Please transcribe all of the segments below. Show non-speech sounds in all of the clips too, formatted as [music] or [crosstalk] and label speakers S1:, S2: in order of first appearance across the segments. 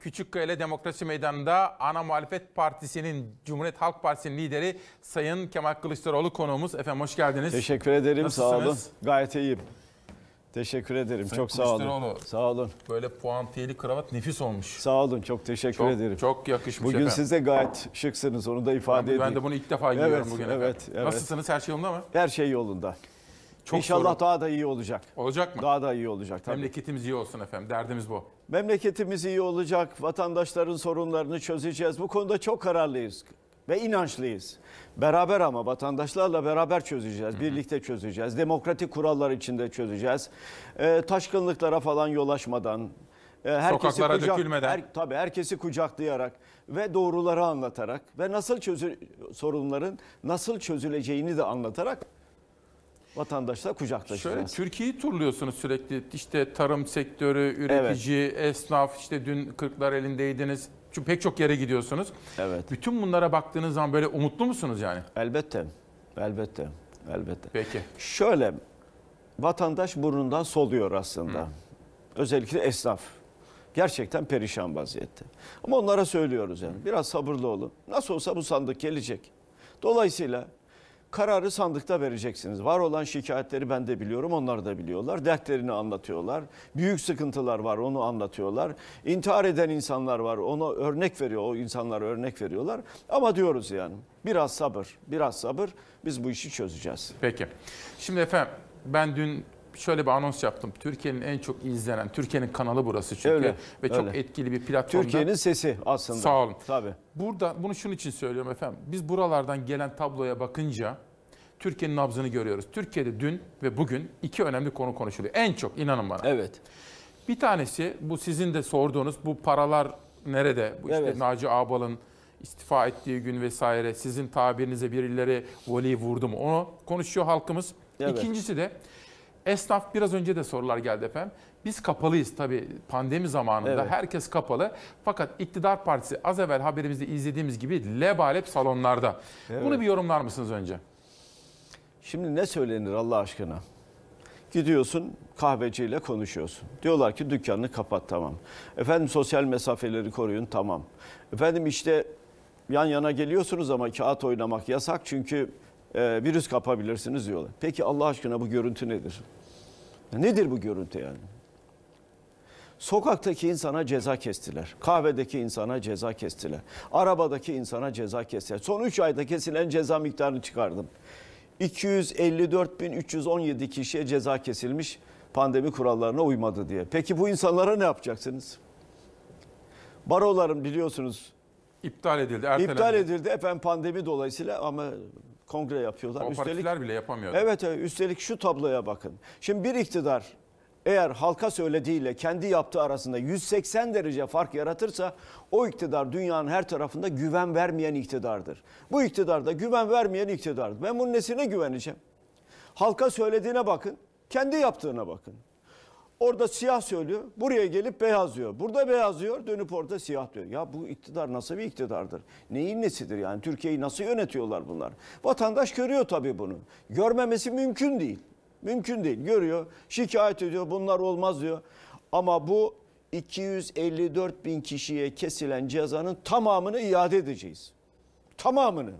S1: Küçükkaya Demokrasi Meydanı'nda ana muhalefet partisinin Cumhuriyet Halk Partisi'nin lideri Sayın Kemal Kılıçdaroğlu konuğumuz. Efendim hoş geldiniz. Teşekkür ederim Nasılsınız? sağ
S2: olun. Gayet iyiyim. Teşekkür ederim. Sayın çok sağ olun.
S1: Sağ olun. Böyle puantiyeli kravat
S2: nefis olmuş. Sağ olun. Çok teşekkür çok, ederim. Çok yakışmış Bugün efendim. siz gayet şıksınız. Onu da ifade ben, edeyim. Ben de bunu ilk defa giyiyorum evet, bugün. Evet, efendim. evet. Nasılsınız? Her şey yolunda mı? Her şey yolunda. Çok İnşallah sorun. daha da iyi olacak. Olacak mı? Daha da iyi olacak tabii. Memleketimiz iyi olsun efendim. Derdimiz bu. Memleketimiz iyi olacak. Vatandaşların sorunlarını çözeceğiz. Bu konuda çok kararlıyız ve inançlıyız. Beraber ama vatandaşlarla beraber çözeceğiz. Birlikte çözeceğiz. Demokratik kurallar içinde çözeceğiz. E, taşkınlıklara falan yol açmadan, e, herkesi Sokaklara kucak, dökülmeden. Her, tabii herkesi kucaklayarak ve doğruları anlatarak ve nasıl çözü, sorunların nasıl çözüleceğini de anlatarak vatandaşla kucaklaşacağız. Şöyle
S1: Türkiye'yi turluyorsunuz sürekli. İşte tarım sektörü, üretici, evet. esnaf, işte dün kırklar elindeydiniz. Çünkü pek çok yere gidiyorsunuz. Evet. Bütün bunlara baktığınız zaman böyle umutlu musunuz
S2: yani? Elbette. Elbette. Elbette. Peki. Şöyle vatandaş burnundan soluyor aslında. Hı. Özellikle esnaf. Gerçekten perişan vaziyette. Ama onlara söylüyoruz yani. Biraz sabırlı olun. Nasıl olsa bu sandık gelecek. Dolayısıyla Kararı sandıkta vereceksiniz. Var olan şikayetleri ben de biliyorum, onlar da biliyorlar. Dertlerini anlatıyorlar. Büyük sıkıntılar var, onu anlatıyorlar. İntihar eden insanlar var, ona örnek veriyor, o insanlar örnek veriyorlar. Ama diyoruz yani biraz sabır, biraz sabır biz bu işi çözeceğiz.
S1: Peki. Şimdi efendim ben dün şöyle bir anons yaptım. Türkiye'nin en çok izlenen, Türkiye'nin kanalı burası çünkü öyle, ve öyle. çok etkili bir platformda. Türkiye'nin sesi
S2: aslında. Sağ olun.
S1: Tabii. Burada bunu şunun için söylüyorum efendim. Biz buralardan gelen tabloya bakınca Türkiye'nin nabzını görüyoruz. Türkiye'de dün ve bugün iki önemli konu konuşuluyor. En çok inanın bana. Evet. Bir tanesi bu sizin de sorduğunuz bu paralar nerede? Bu işte evet. Naci Ağbal'ın istifa ettiği gün vesaire sizin tabirinize birileri voley vurdu mu? Onu konuşuyor halkımız. Evet. İkincisi de Esnaf biraz önce de sorular geldi efendim. Biz kapalıyız tabii pandemi zamanında evet. herkes kapalı. Fakat iktidar partisi az evvel haberimizde izlediğimiz gibi lebalep salonlarda.
S2: Evet. Bunu bir yorumlar mısınız önce? Şimdi ne söylenir Allah aşkına? Gidiyorsun kahveciyle konuşuyorsun. Diyorlar ki dükkanını kapat tamam. Efendim sosyal mesafeleri koruyun tamam. Efendim işte yan yana geliyorsunuz ama kağıt oynamak yasak çünkü e, virüs kapabilirsiniz diyorlar. Peki Allah aşkına bu görüntü nedir? Nedir bu görüntü yani? Sokaktaki insana ceza kestiler. Kahvedeki insana ceza kestiler. Arabadaki insana ceza kestiler. Son 3 ayda kesilen ceza miktarını çıkardım. 254.317 kişiye ceza kesilmiş pandemi kurallarına uymadı diye. Peki bu insanlara ne yapacaksınız? Baroların biliyorsunuz iptal edildi. Ertelendi. İptal edildi efendim pandemi dolayısıyla ama kongre yapıyorlar. O üstelik, bile yapamıyor. Evet üstelik şu tabloya bakın. Şimdi bir iktidar eğer halka söylediğiyle kendi yaptığı arasında 180 derece fark yaratırsa o iktidar dünyanın her tarafında güven vermeyen iktidardır. Bu iktidar da güven vermeyen iktidardır. Ben bunun nesine güveneceğim? Halka söylediğine bakın, kendi yaptığına bakın. Orada siyah söylüyor. Buraya gelip beyaz diyor. Burada beyaz diyor. Dönüp orada siyah diyor. Ya bu iktidar nasıl bir iktidardır? Neyin nesidir yani? Türkiye'yi nasıl yönetiyorlar bunlar? Vatandaş görüyor tabii bunu. Görmemesi mümkün değil. Mümkün değil. Görüyor. Şikayet ediyor. Bunlar olmaz diyor. Ama bu 254 bin kişiye kesilen cezanın tamamını iade edeceğiz. Tamamını.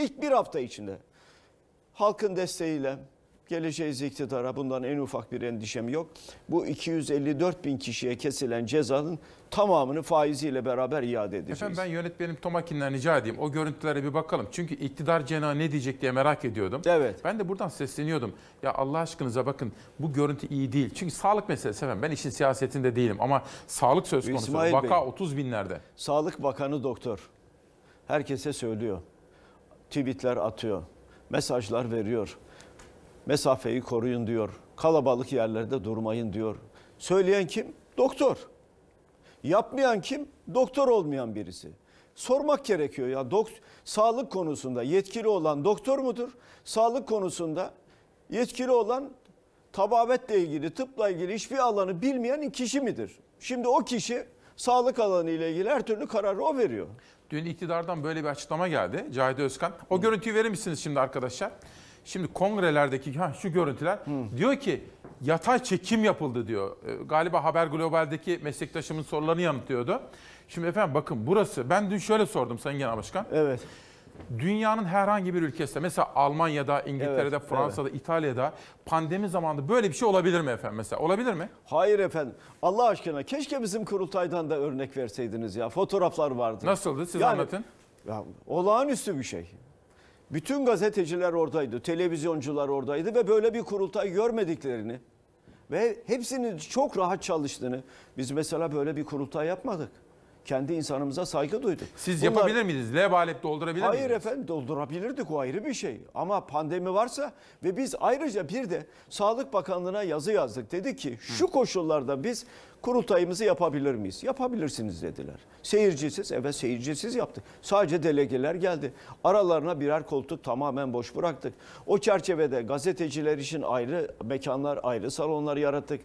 S2: İlk bir hafta içinde. Halkın desteğiyle, Geleceğiz iktidara bundan en ufak bir endişem yok. Bu 254 bin kişiye kesilen cezanın tamamını faiziyle beraber iade edeceğiz. Efendim
S1: ben yönetmenim Tomakin'den rica edeyim. O görüntülere bir bakalım. Çünkü iktidar cenahı ne diyecek diye merak ediyordum. Evet. Ben de buradan sesleniyordum. Ya Allah aşkınıza bakın bu görüntü iyi değil. Çünkü sağlık meselesi efendim. Ben işin siyasetinde değilim ama sağlık söz konusu. İsmail Vaka Bey,
S2: 30 binlerde. Sağlık Bakanı doktor. Herkese söylüyor. Tweetler atıyor. Mesajlar veriyor mesafeyi koruyun diyor. Kalabalık yerlerde durmayın diyor. Söyleyen kim? Doktor. Yapmayan kim? Doktor olmayan birisi. Sormak gerekiyor ya. Dok sağlık konusunda yetkili olan doktor mudur? Sağlık konusunda yetkili olan tababetle ilgili, tıpla ilgili hiçbir alanı bilmeyen kişi midir? Şimdi o kişi sağlık alanı ile ilgili her türlü kararı o veriyor.
S1: Dün iktidardan böyle bir açıklama geldi Cahit Özkan. O görüntüyü verir misiniz şimdi arkadaşlar? Şimdi kongrelerdeki ha, şu görüntüler Hı. diyor ki yatay çekim yapıldı diyor. E, galiba Haber Global'deki meslektaşımın sorularını yanıtlıyordu. Şimdi efendim bakın burası ben dün şöyle sordum Sayın Genel Başkan. Evet. Dünyanın herhangi bir ülkesinde mesela Almanya'da, İngiltere'de, evet, Fransa'da, evet. İtalya'da pandemi zamanında böyle bir
S2: şey olabilir mi efendim mesela? Olabilir mi? Hayır efendim. Allah aşkına keşke bizim kurultaydan da örnek verseydiniz ya. Fotoğraflar vardı. Nasıldı? Siz yani, anlatın. Ya, olağanüstü bir şey. Bütün gazeteciler oradaydı, televizyoncular oradaydı ve böyle bir kurultay görmediklerini ve hepsinin çok rahat çalıştığını biz mesela böyle bir kurultay yapmadık kendi insanımıza saygı duyduk. Siz Bunlar, yapabilir
S1: miydiniz? Lebalep doldurabilir hayır miydiniz? Hayır
S2: efendim doldurabilirdik o ayrı bir şey. Ama pandemi varsa ve biz ayrıca bir de Sağlık Bakanlığı'na yazı yazdık. Dedi ki şu koşullarda biz kurultayımızı yapabilir miyiz? Yapabilirsiniz dediler. Seyircisiz, evet seyircisiz yaptık. Sadece delegeler geldi. Aralarına birer koltuk tamamen boş bıraktık. O çerçevede gazeteciler için ayrı mekanlar, ayrı salonlar yarattık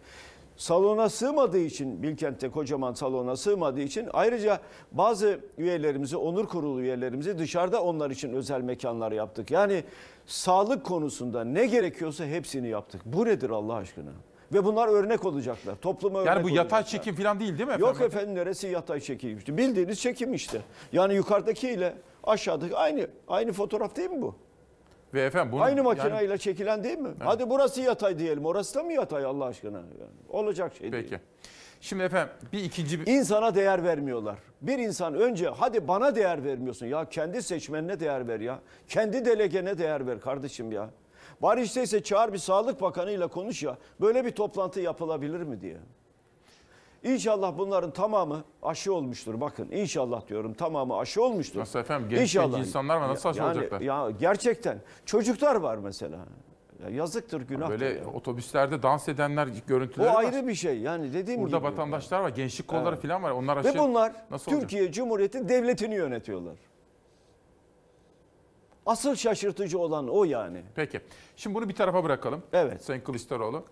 S2: salona sığmadığı için Bilkent'te kocaman salona sığmadığı için ayrıca bazı üyelerimizi onur kurulu üyelerimizi dışarıda onlar için özel mekanlar yaptık. Yani sağlık konusunda ne gerekiyorsa hepsini yaptık. Bu nedir Allah aşkına? Ve bunlar örnek olacaklar. Topluma örnek Yani bu yatay olacaklar. çekim falan değil değil mi efendim? Yok efendim neresi yatay çekim? işte. bildiğiniz çekim işte. Yani yukarıdakiyle aşağıdaki aynı aynı fotoğraf değil mi bu? Ve efendim bunu, Aynı makineyle yani... çekilen değil mi? Evet. Hadi burası yatay diyelim. Orası da mı yatay Allah aşkına? Yani olacak şey Peki. değil. Şimdi efendim bir ikinci... İnsana değer vermiyorlar. Bir insan önce hadi bana değer vermiyorsun. Ya kendi seçmenine değer ver ya. Kendi delegene değer ver kardeşim ya. Bari işte çağır bir sağlık bakanıyla konuş ya. Böyle bir toplantı yapılabilir mi diye. İnşallah bunların tamamı aşı olmuştur. Bakın inşallah diyorum tamamı aşı olmuştur. Nasıl efendim? Genç inşallah. insanlar var nasıl aşı yani, olacaklar? Ya gerçekten çocuklar var mesela. Ya yazıktır günah. Böyle yani.
S1: otobüslerde
S2: dans edenler görüntüleri O ayrı bir şey. Yani dediğim Burada gibi. Burada vatandaşlar yani. var, gençlik kolları evet. falan var. Onlar aşı. Ve bunlar nasıl Türkiye Cumhuriyeti devletini yönetiyorlar. Asıl şaşırtıcı olan o yani. Peki. Şimdi bunu bir tarafa bırakalım. Evet. Sayın Kılıçdaroğlu.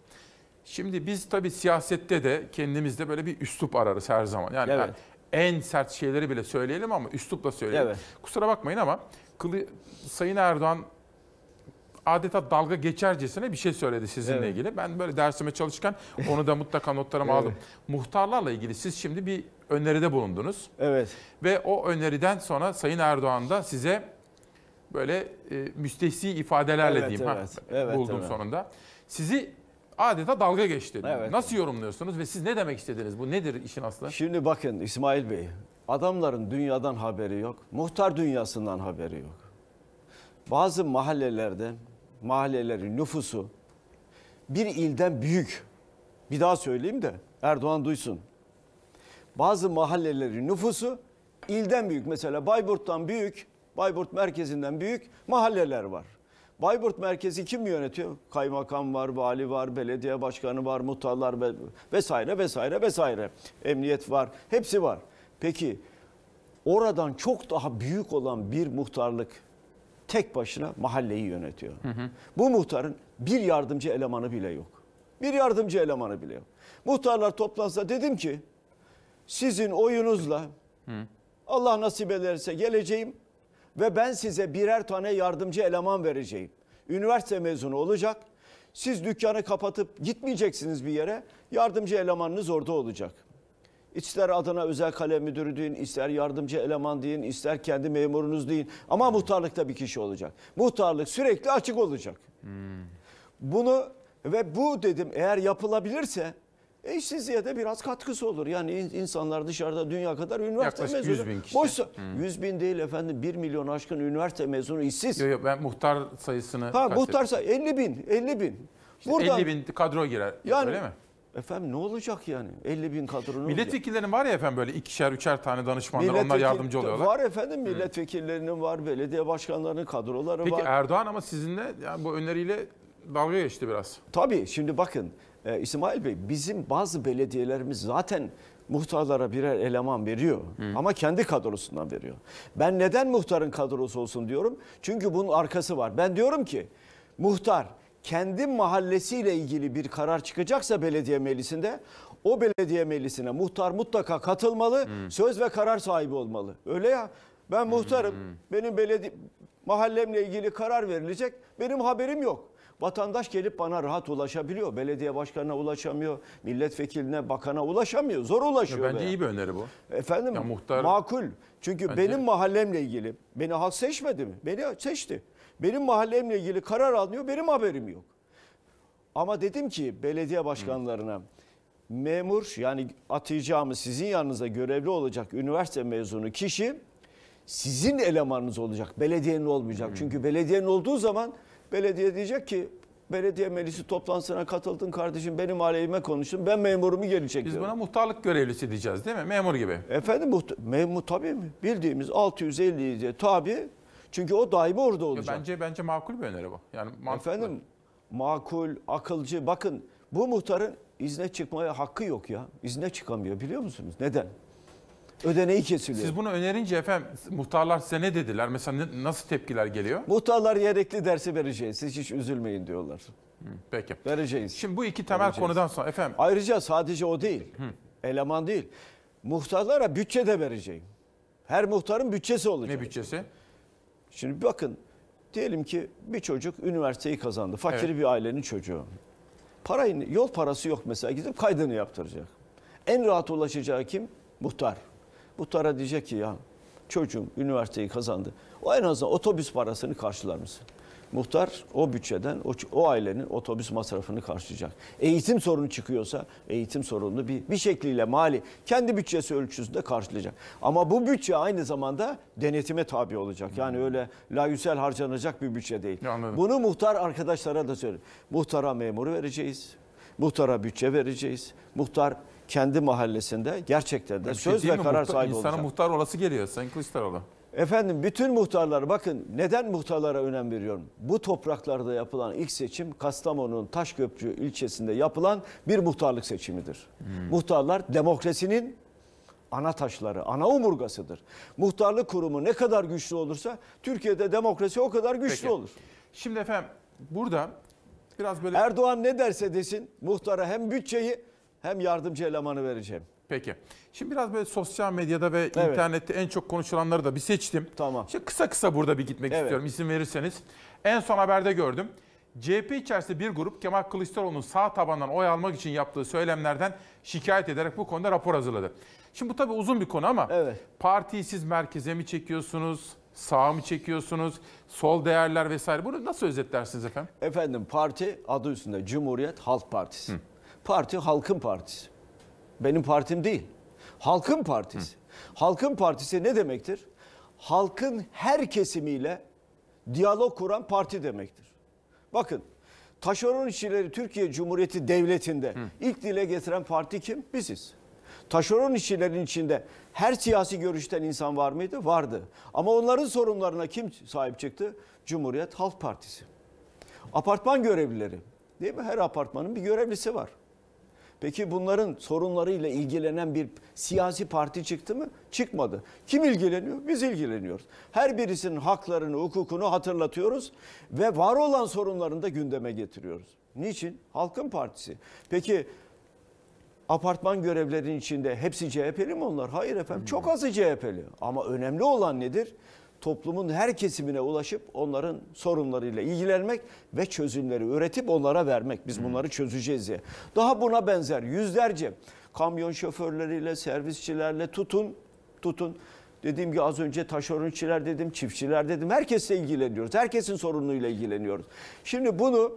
S1: Şimdi biz tabii siyasette de kendimizde böyle bir üslup ararız her zaman. Yani evet. en sert şeyleri bile söyleyelim ama üslupla söyleyelim. Evet. Kusura bakmayın ama Kılı, Sayın Erdoğan adeta dalga geçercesine bir şey söyledi sizinle evet. ilgili. Ben böyle dersime çalışırken onu da mutlaka notlarıma [laughs] evet. aldım. Muhtarlarla ilgili siz şimdi bir öneride bulundunuz. Evet. Ve o öneriden sonra Sayın Erdoğan da size böyle e, müstehsi ifadelerle evet, diyeyim evet, ha, evet, buldum evet. sonunda. Sizi adeta dalga geçti. Evet. Nasıl yorumluyorsunuz ve siz ne demek istediniz? Bu nedir işin aslı?
S2: Şimdi bakın İsmail Bey, adamların dünyadan haberi yok. Muhtar dünyasından haberi yok. Bazı mahallelerde, mahallelerin nüfusu bir ilden büyük. Bir daha söyleyeyim de Erdoğan duysun. Bazı mahallelerin nüfusu ilden büyük. Mesela Bayburt'tan büyük, Bayburt merkezinden büyük mahalleler var. Bayburt merkezi kim yönetiyor? Kaymakam var, vali var, belediye başkanı var, muhtarlar vesaire vesaire vesaire. Emniyet var, hepsi var. Peki oradan çok daha büyük olan bir muhtarlık tek başına mahalleyi yönetiyor. Hı hı. Bu muhtarın bir yardımcı elemanı bile yok. Bir yardımcı elemanı bile yok. Muhtarlar toplansa dedim ki sizin oyunuzla hı. Allah nasip ederse geleceğim ve ben size birer tane yardımcı eleman vereceğim. Üniversite mezunu olacak. Siz dükkanı kapatıp gitmeyeceksiniz bir yere. Yardımcı elemanınız orada olacak. İster Adana Özel Kale Müdürü deyin, ister yardımcı eleman deyin, ister kendi memurunuz deyin. Ama muhtarlıkta bir kişi olacak. Muhtarlık sürekli açık olacak. Hmm. Bunu ve bu dedim eğer yapılabilirse işsizliğe de biraz katkısı olur. Yani insanlar dışarıda dünya kadar üniversite Yaklaşık mezunu. 100 bin kişi. Boşsa, hmm. 100 bin değil efendim 1 milyon aşkın üniversite mezunu işsiz. Yok yok ben muhtar sayısını Ha muhtar sayısı 50 bin 50 bin. İşte Buradan, 50 bin
S1: kadro girer yani,
S2: öyle mi? Efendim ne olacak yani? 50 bin kadronun
S1: Milletvekillerinin var ya efendim böyle ikişer üçer tane danışmanlar onlar yardımcı oluyorlar.
S2: Var efendim milletvekillerinin var, belediye başkanlarının kadroları Peki, var. Peki
S1: Erdoğan ama sizinle yani bu öneriyle
S2: dalga geçti biraz. Tabii şimdi bakın e, İsmail Bey bizim bazı belediyelerimiz zaten muhtarlara birer eleman veriyor Hı. ama kendi kadrosundan veriyor. Ben neden muhtarın kadrosu olsun diyorum? Çünkü bunun arkası var. Ben diyorum ki muhtar kendi mahallesiyle ilgili bir karar çıkacaksa belediye meclisinde o belediye meclisine muhtar mutlaka katılmalı, hmm. söz ve karar sahibi olmalı. Öyle ya. Ben muhtarım. Hmm. Benim belediye mahallemle ilgili karar verilecek. Benim haberim yok. Vatandaş gelip bana rahat ulaşabiliyor. Belediye başkanına ulaşamıyor. Milletvekiline, bakana ulaşamıyor. Zor ulaşıyor. Ya bence be. iyi bir öneri bu. Efendim ya muhtar... makul. Çünkü bence... benim mahallemle ilgili beni halk seçmedi mi? Beni seçti. Benim mahallemle ilgili karar alınıyor. Benim haberim yok. Ama dedim ki belediye başkanlarına... memur yani atayacağımı sizin yanınıza görevli olacak üniversite mezunu kişi sizin elemanınız olacak. Belediyenin olmayacak. Hmm. Çünkü belediyenin olduğu zaman Belediye diyecek ki belediye meclisi toplantısına katıldın kardeşim benim aleyhime konuştun ben memurumu geri çekiyorum. Biz buna muhtarlık görevlisi diyeceğiz değil mi? Memur gibi. Efendim muht memur tabii mi? Bildiğimiz 650 diye tabii Çünkü o daimi orada olacak. Ya bence bence makul bir öneri bu. Yani mantıklı. Efendim makul, akılcı bakın bu muhtarın izne çıkmaya hakkı yok ya. İzne çıkamıyor biliyor musunuz? Neden? ödeneği kesiliyor. Siz
S1: bunu önerince efendim muhtarlar size ne dediler? Mesela ne, nasıl tepkiler geliyor?
S2: Muhtarlar gerekli dersi vereceğiz. Siz hiç üzülmeyin diyorlar. Hı, peki. Vereceğiz. Şimdi bu iki temel vereceğiz. konudan sonra efendim. Ayrıca sadece o değil. Hı. Eleman değil. Muhtarlara bütçe de vereceğim. Her muhtarın bütçesi olacak. Ne bütçesi? Şimdi bakın diyelim ki bir çocuk üniversiteyi kazandı. Fakir evet. bir ailenin çocuğu. Parayı, yol parası yok mesela gidip kaydını yaptıracak. En rahat ulaşacağı kim? Muhtar. Bu diyecek ki ya çocuğum üniversiteyi kazandı. O en azından otobüs parasını karşılar mısın? Muhtar o bütçeden o, o ailenin otobüs masrafını karşılayacak. Eğitim sorunu çıkıyorsa eğitim sorununu bir, bir şekliyle mali kendi bütçesi ölçüsünde karşılayacak. Ama bu bütçe aynı zamanda denetime tabi olacak. Yani hmm. öyle layüsel harcanacak bir bütçe değil. Anladım. Bunu muhtar arkadaşlara da söylüyorum. Muhtara memuru vereceğiz. Muhtara bütçe vereceğiz. Muhtar kendi mahallesinde gerçekten de yani şey söz şey ve mi? karar muhtar, sahibi olacak.
S1: muhtar olası geliyor Sayın Kılıçdaroğlu.
S2: Efendim bütün muhtarlar bakın neden muhtarlara önem veriyorum? Bu topraklarda yapılan ilk seçim Kastamonu'nun Taşköprü ilçesinde yapılan bir muhtarlık seçimidir. Hmm. Muhtarlar demokrasinin ana taşları, ana omurgasıdır. Muhtarlık kurumu ne kadar güçlü olursa Türkiye'de demokrasi o kadar güçlü Peki. olur. Şimdi efendim burada biraz böyle... Erdoğan ne derse desin muhtara hem bütçeyi hem yardımcı elemanı vereceğim. Peki. Şimdi biraz böyle sosyal medyada ve
S1: evet. internette en çok konuşulanları da bir seçtim. Tamam. İşte kısa kısa burada bir gitmek evet. istiyorum izin verirseniz. En son haberde gördüm. CHP içerisinde bir grup Kemal Kılıçdaroğlu'nun sağ tabandan oy almak için yaptığı söylemlerden şikayet ederek bu konuda rapor hazırladı. Şimdi bu tabii uzun bir konu ama evet. partiyi siz merkeze mi çekiyorsunuz? Sağa mı çekiyorsunuz? Sol
S2: değerler vesaire. Bunu nasıl özetlersiniz efendim? Efendim parti adı üstünde Cumhuriyet Halk Partisi. Hı. Parti halkın partisi. Benim partim değil. Halkın partisi. Hı. Halkın partisi ne demektir? Halkın her kesimiyle diyalog kuran parti demektir. Bakın taşeron işçileri Türkiye Cumhuriyeti Devleti'nde Hı. ilk dile getiren parti kim? Biziz. Taşeron işçilerin içinde her siyasi görüşten insan var mıydı? Vardı. Ama onların sorunlarına kim sahip çıktı? Cumhuriyet Halk Partisi. Apartman görevlileri. Değil mi? Her apartmanın bir görevlisi var. Peki bunların sorunlarıyla ilgilenen bir siyasi parti çıktı mı? Çıkmadı. Kim ilgileniyor? Biz ilgileniyoruz. Her birisinin haklarını, hukukunu hatırlatıyoruz ve var olan sorunlarını da gündeme getiriyoruz. Niçin? Halkın Partisi. Peki apartman görevlerinin içinde hepsi CHP'li mi onlar? Hayır efendim çok azı CHP'li. Ama önemli olan nedir? toplumun her kesimine ulaşıp onların sorunlarıyla ilgilenmek ve çözümleri üretip onlara vermek. Biz hmm. bunları çözeceğiz diye. Daha buna benzer yüzlerce kamyon şoförleriyle, servisçilerle tutun, tutun. Dediğim gibi az önce taşeronçiler dedim, çiftçiler dedim. Herkesle ilgileniyoruz. Herkesin sorunuyla ilgileniyoruz. Şimdi bunu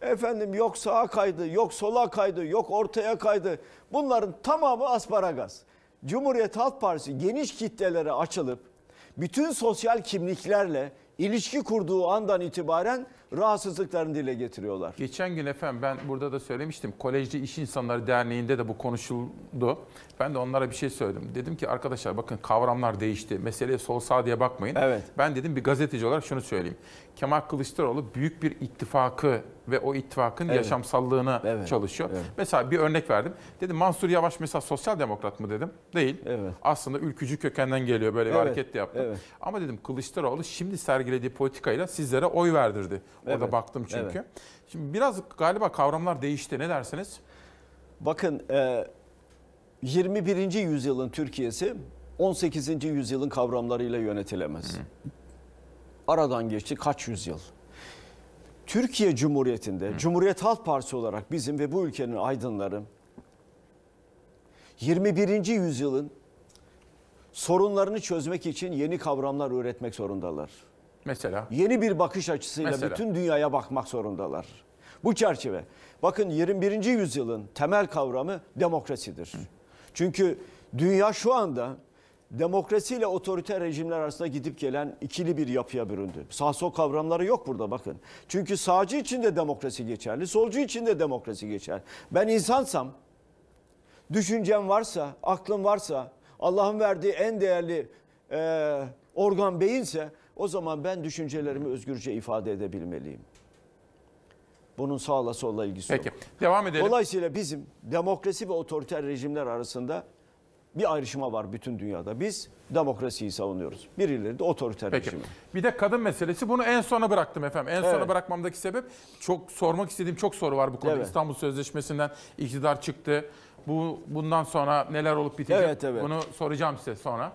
S2: efendim yok sağa kaydı, yok sola kaydı, yok ortaya kaydı. Bunların tamamı asparagaz Cumhuriyet Halk Partisi geniş kitlelere açılıp bütün sosyal kimliklerle ilişki kurduğu andan itibaren rahatsızlıklarını dile getiriyorlar.
S1: Geçen gün efendim ben burada da söylemiştim. Kolejde İş İnsanları Derneği'nde de bu konuşuldu. Ben de onlara bir şey söyledim. Dedim ki arkadaşlar bakın kavramlar değişti. Meseleye sol sağ diye bakmayın. Evet. Ben dedim bir gazeteci olarak şunu söyleyeyim. Kemal Kılıçdaroğlu büyük bir ittifakı ve o ittifakın evet. yaşamsallığına evet. çalışıyor. Evet. Mesela bir örnek verdim. Dedim Mansur Yavaş mesela sosyal demokrat mı dedim. Değil. Evet. Aslında ülkücü kökenden geliyor böyle evet. bir hareket de yaptı. Evet. Ama dedim Kılıçdaroğlu şimdi sergilediği politikayla sizlere oy verdirdi. Evet. Orada baktım çünkü. Evet. Şimdi biraz galiba kavramlar değişti. Ne dersiniz?
S2: Bakın 21. E, yüzyılın Türkiye'si 18. yüzyılın kavramlarıyla yönetilemez. Hı. Aradan geçti kaç yüzyıl. Türkiye Cumhuriyeti'nde Hı. Cumhuriyet Halk Partisi olarak bizim ve bu ülkenin aydınları 21. yüzyılın sorunlarını çözmek için yeni kavramlar üretmek zorundalar. Mesela? Yeni bir bakış açısıyla Mesela. bütün dünyaya bakmak zorundalar. Bu çerçeve. Bakın 21. yüzyılın temel kavramı demokrasidir. Hı. Çünkü dünya şu anda Demokrasi ile otoriter rejimler arasında gidip gelen ikili bir yapıya büründü. Sağ sol kavramları yok burada bakın. Çünkü sağcı için de demokrasi geçerli, solcu için de demokrasi geçerli. Ben insansam, düşüncem varsa, aklım varsa, Allah'ın verdiği en değerli e, organ beyinse o zaman ben düşüncelerimi özgürce ifade edebilmeliyim. Bunun sağla solla ilgisi Peki, yok. Devam edelim. Dolayısıyla bizim demokrasi ve otoriter rejimler arasında bir ayrışma var bütün dünyada. Biz demokrasiyi savunuyoruz. Birileri de otoriter Peki. rejimi.
S1: Bir de kadın meselesi. Bunu en sona bıraktım efendim. En evet. sona bırakmamdaki sebep çok sormak istediğim çok soru var bu konuda. Evet. İstanbul Sözleşmesi'nden iktidar çıktı. Bu bundan sonra neler olup bitecek? Evet, evet. Bunu soracağım size sonra.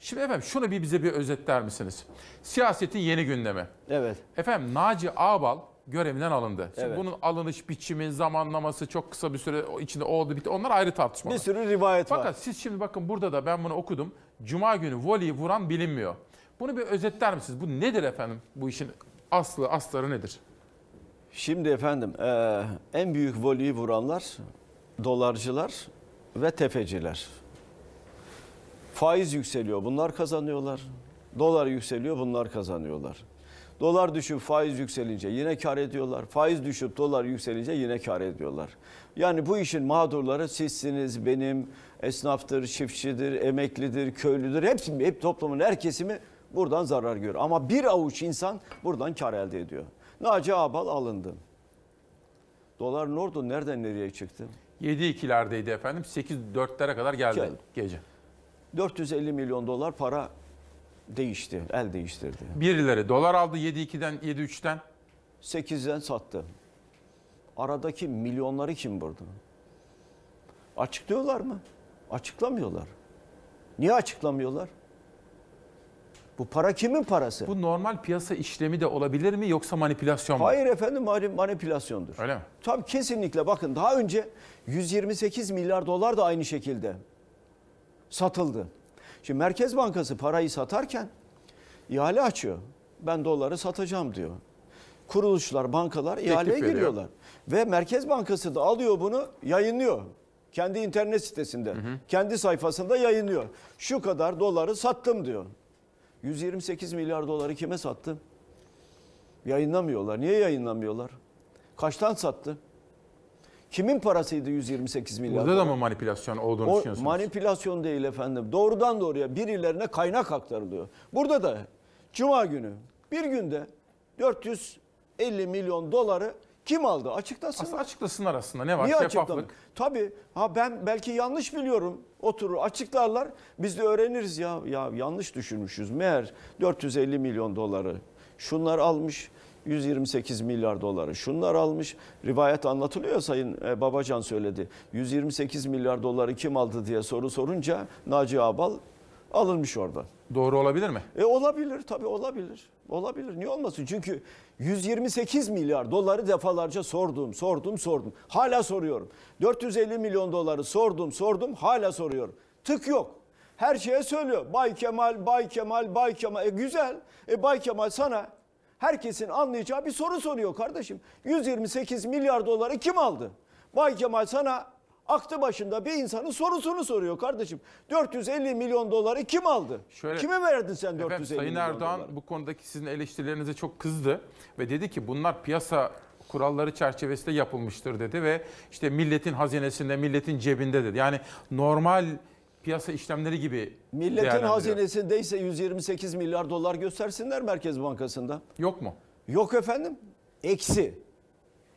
S1: Şimdi efendim şunu bir bize bir özetler misiniz? Siyasetin yeni gündemi. Evet. Efendim Naci Ağbal görevinden alındı. Şimdi Evet. bunun alınış biçimi, zamanlaması çok kısa bir süre içinde oldu bitti. Onlar ayrı tartışmalar. Bir sürü rivayet var. Fakat siz şimdi bakın burada da ben bunu okudum. Cuma günü voleyi vuran bilinmiyor. Bunu bir özetler misiniz? Bu nedir efendim?
S2: Bu işin aslı, asları nedir? Şimdi efendim e, en büyük voleyi vuranlar dolarcılar ve tefeciler. Faiz yükseliyor bunlar kazanıyorlar. Dolar yükseliyor bunlar kazanıyorlar. Dolar düşüp faiz yükselince yine kar ediyorlar. Faiz düşüp dolar yükselince yine kar ediyorlar. Yani bu işin mağdurları sizsiniz, benim, esnaftır, çiftçidir, emeklidir, köylüdür. Hepsi, mi? hep toplumun her kesimi buradan zarar görüyor. Ama bir avuç insan buradan kar elde ediyor. Naci Abal alındı. Dolar ne oldu? Nereden nereye çıktı?
S1: 7-2'lerdeydi
S2: efendim. 8-4'lere kadar geldi Gel. gece. 450 milyon dolar para Değişti, el değiştirdi. Birileri dolar aldı 7.2'den 7.3'ten. 8'den sattı. Aradaki milyonları kim vurdu? Açıklıyorlar mı? Açıklamıyorlar. Niye açıklamıyorlar? Bu para kimin parası? Bu
S1: normal piyasa işlemi de olabilir mi yoksa manipülasyon mu? Hayır
S2: efendim manipülasyondur. Öyle mi? Tam kesinlikle bakın daha önce 128 milyar dolar da aynı şekilde satıldı. Şimdi Merkez Bankası parayı satarken ihale açıyor. Ben doları satacağım diyor. Kuruluşlar, bankalar ihaleye giriyorlar. Ve Merkez Bankası da alıyor bunu yayınlıyor. Kendi internet sitesinde, hı hı. kendi sayfasında yayınlıyor. Şu kadar doları sattım diyor. 128 milyar doları kime sattı? Yayınlamıyorlar. Niye yayınlamıyorlar? Kaçtan sattı? Kimin parasıydı 128 milyar? Burada da mı
S1: manipülasyon olduğunu o, düşünüyorsunuz?
S2: Manipülasyon değil efendim. Doğrudan doğruya birilerine kaynak aktarılıyor. Burada da Cuma günü bir günde 450 milyon doları kim aldı? Açıklasın. Aslında açıklasınlar aslında. Ne var? Niye açıklamak? Tabii. Ha ben belki yanlış biliyorum. Oturur açıklarlar. Biz de öğreniriz ya. Ya yanlış düşünmüşüz. Meğer 450 milyon doları şunlar almış. 128 milyar doları şunlar almış. Rivayet anlatılıyor Sayın e, Babacan söyledi. 128 milyar doları kim aldı diye soru sorunca Naci Abal alınmış oradan. Doğru olabilir mi? E olabilir tabii olabilir. Olabilir. Niye olmasın? Çünkü 128 milyar doları defalarca sordum, sordum, sordum. Hala soruyorum. 450 milyon doları sordum, sordum, hala soruyorum. Tık yok. Her şeye söylüyor. Bay Kemal, Bay Kemal, Bay Kemal. E güzel. E Bay Kemal sana herkesin anlayacağı bir soru soruyor kardeşim. 128 milyar doları kim aldı? Bay Kemal sana aktı başında bir insanın sorusunu soruyor kardeşim. 450 milyon doları kim aldı? Şöyle, Kime verdin sen 450 efendim, Sayın milyon Erdoğan
S1: doları? bu konudaki sizin eleştirilerinize çok kızdı ve dedi ki bunlar piyasa kuralları çerçevesinde yapılmıştır dedi ve işte milletin hazinesinde, milletin cebinde dedi. Yani normal piyasa işlemleri gibi Milletin
S2: hazinesindeyse 128 milyar dolar göstersinler Merkez Bankası'nda. Yok mu? Yok efendim. Eksi.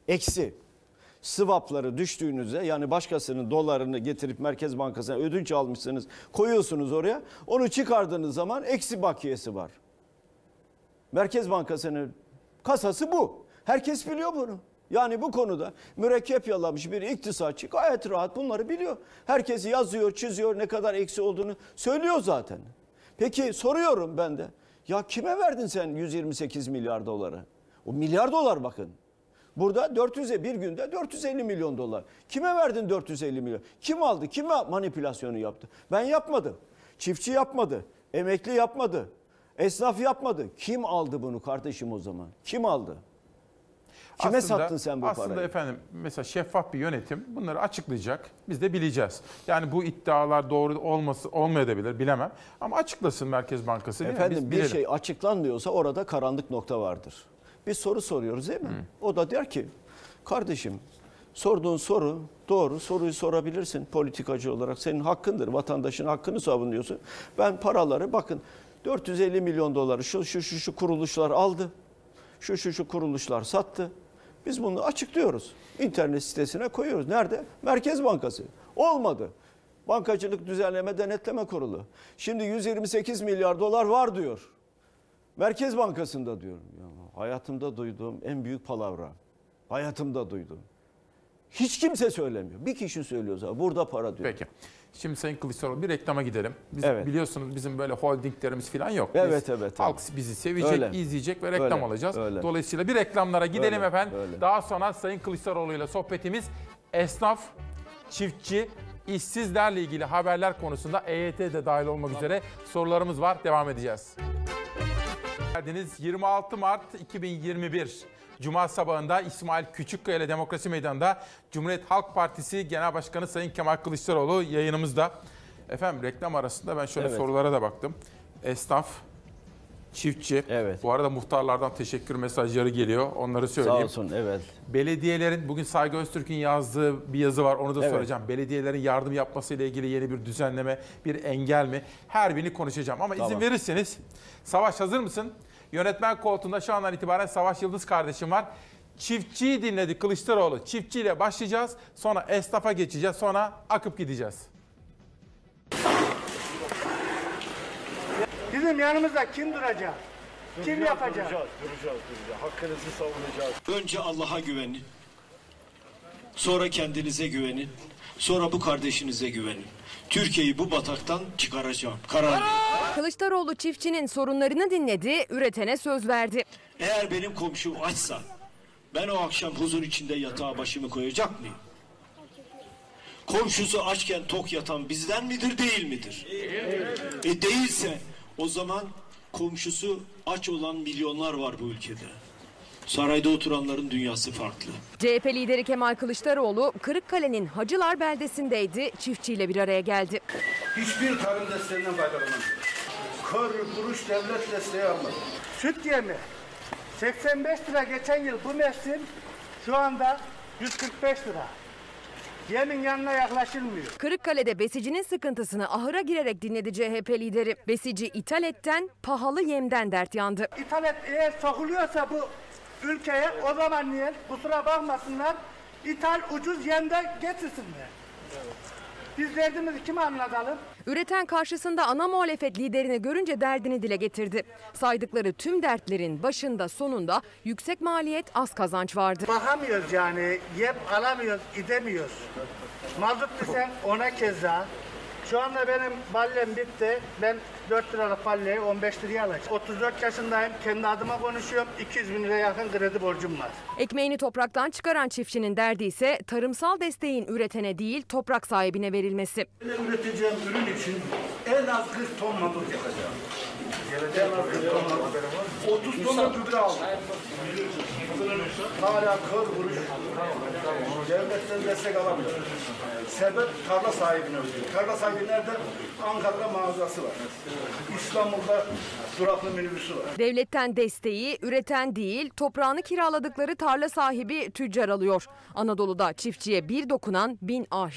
S2: Eksi. Sıvapları düştüğünüzde yani başkasının dolarını getirip Merkez Bankası'na ödünç almışsınız koyuyorsunuz oraya. Onu çıkardığınız zaman eksi bakiyesi var. Merkez Bankası'nın kasası bu. Herkes biliyor bunu. Yani bu konuda mürekkep yalamış bir iktisatçı gayet rahat bunları biliyor. Herkesi yazıyor, çiziyor ne kadar eksi olduğunu söylüyor zaten. Peki soruyorum ben de. Ya kime verdin sen 128 milyar doları? O milyar dolar bakın. Burada 400'e bir günde 450 milyon dolar. Kime verdin 450 milyon? Kim aldı? Kime manipülasyonu yaptı? Ben yapmadım. Çiftçi yapmadı. Emekli yapmadı. Esnaf yapmadı. Kim aldı bunu kardeşim o zaman? Kim aldı? Kime aslında, sattın sen bu aslında parayı? Aslında
S1: efendim mesela şeffaf bir yönetim bunları açıklayacak. Biz de bileceğiz. Yani bu iddialar doğru olması olmayabilir bilemem. Ama açıklasın Merkez Bankası. Efendim Biz bir şey
S2: açıklanmıyorsa orada karanlık nokta vardır. Biz soru soruyoruz değil mi? Hı. O da diyor ki kardeşim sorduğun soru doğru soruyu sorabilirsin politikacı olarak. Senin hakkındır vatandaşın hakkını savunuyorsun. Ben paraları bakın 450 milyon doları şu şu şu, şu kuruluşlar aldı. Şu şu şu kuruluşlar sattı. Biz bunu açıklıyoruz. İnternet sitesine koyuyoruz. Nerede? Merkez Bankası. Olmadı. Bankacılık Düzenleme Denetleme Kurulu. Şimdi 128 milyar dolar var diyor. Merkez Bankası'nda diyor. Ya, hayatımda duyduğum en büyük palavra. Hayatımda duydum. Hiç kimse söylemiyor. Bir kişi söylüyor zaten. Burada para diyor. Peki. Şimdi Sayın Kılıçdaroğlu
S1: bir reklama gidelim. Biz evet. biliyorsunuz bizim böyle holdinglerimiz falan yok. Biz, evet evet. Halk evet. bizi sevecek, öyle. izleyecek ve reklam öyle. alacağız. Öyle. Dolayısıyla bir reklamlara gidelim öyle. efendim. Öyle. Daha sonra Sayın Kılıçdaroğlu ile sohbetimiz esnaf, çiftçi, işsizlerle ilgili haberler konusunda EYT de dahil olmak üzere sorularımız var. Devam edeceğiz. Geldiniz 26 Mart 2021. Cuma sabahında İsmail Küçükkaya ile Demokrasi Meydanı'nda Cumhuriyet Halk Partisi Genel Başkanı Sayın Kemal Kılıçdaroğlu yayınımızda. Efendim reklam arasında ben şöyle evet. sorulara da baktım. Esnaf, çiftçi. Evet. Bu arada muhtarlardan teşekkür mesajları geliyor. Onları söyleyeyim. Sağ olsun evet. Belediyelerin bugün Saygı Öztürk'ün yazdığı bir yazı var. Onu da evet. soracağım. Belediyelerin yardım yapması ile ilgili yeni bir düzenleme, bir engel mi? Her birini konuşacağım ama tamam. izin verirseniz Savaş hazır mısın? Yönetmen koltuğunda şu andan itibaren Savaş Yıldız kardeşim var. Çiftçiyi dinledi, Kılıçdaroğlu. Çiftçiyle başlayacağız. Sonra esnafa geçeceğiz. Sonra akıp gideceğiz.
S2: Bizim yanımızda kim duracak? Kim yapacak? Duracağız, duracağız, duracağız. Hakkınızı savunacağız. Önce Allah'a güvenin. Sonra kendinize güvenin. Sonra bu kardeşinize güvenin. Türkiye'yi bu bataktan çıkaracağım. Karar.
S3: Kılıçdaroğlu çiftçinin sorunlarını dinledi, üretene söz verdi.
S2: Eğer benim komşum açsa ben o akşam huzur içinde yatağa başımı koyacak mıyım? Komşusu açken tok yatan bizden midir değil midir? E değilse o zaman komşusu aç olan milyonlar var bu ülkede. Sarayda oturanların dünyası farklı.
S3: CHP lideri Kemal Kılıçdaroğlu Kırıkkale'nin Hacılar beldesindeydi. Çiftçiyle bir araya geldi.
S2: Hiçbir tarım desteğinden faydalanamadı kör kuruş devlet desteği almadı. Süt yemi 85 lira geçen yıl bu mevsim şu anda 145 lira. Yemin yanına yaklaşılmıyor.
S3: Kırıkkale'de besicinin sıkıntısını ahıra girerek dinledi CHP lideri. Besici ithaletten, pahalı yemden dert yandı. İthalet
S2: eğer sokuluyorsa bu ülkeye o zaman niye kusura bakmasınlar ithal ucuz yemden getirsinler. Evet. Biz derdimizi kim anlatalım?
S3: Üreten karşısında ana muhalefet liderini görünce derdini dile getirdi. Saydıkları tüm dertlerin başında sonunda yüksek maliyet az kazanç vardı. Bakamıyoruz
S2: yani yem alamıyoruz, gidemiyoruz. Mazot desen ona keza, şu anda benim ballem bitti. Ben 4 liralık balleyi 15 liraya alacağım. 34 yaşındayım. Kendi adıma konuşuyorum. 200 bin liraya yakın kredi borcum var.
S3: Ekmeğini topraktan çıkaran çiftçinin derdi ise tarımsal desteğin üretene değil toprak sahibine verilmesi.
S2: Ben üreteceğim ürün için en az 40 ton mazot yakacağım. En az 40 ton mazot. 30 ton gübre aldım. Hala 40 kuruş devletten destek alamıyor. Sebep tarla sahibine ödüyor. Tarla sahibi nerede? Ankara'da mağazası var. İstanbul'da duraklı minibüsü var.
S3: Devletten desteği üreten değil, toprağını kiraladıkları tarla sahibi tüccar alıyor. Anadolu'da çiftçiye bir dokunan bin ah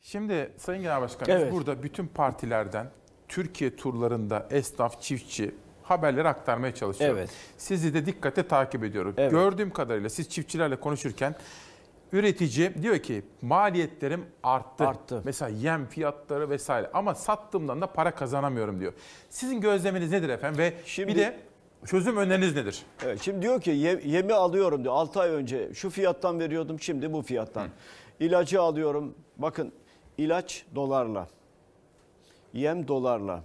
S1: Şimdi Sayın Genel Başkanımız evet. burada bütün partilerden Türkiye turlarında esnaf, çiftçi, haberleri aktarmaya çalışıyorum. Evet. Sizi de dikkate takip ediyorum. Evet. Gördüğüm kadarıyla siz çiftçilerle konuşurken üretici diyor ki maliyetlerim arttı. arttı. Mesela yem fiyatları vesaire ama sattığımdan da para kazanamıyorum diyor. Sizin gözleminiz nedir efendim ve Şimdi, bir de
S2: çözüm öneriniz nedir? Evet, şimdi diyor ki yemi alıyorum diyor 6 ay önce şu fiyattan veriyordum şimdi bu fiyattan. Hı. İlacı alıyorum bakın ilaç dolarla, yem dolarla,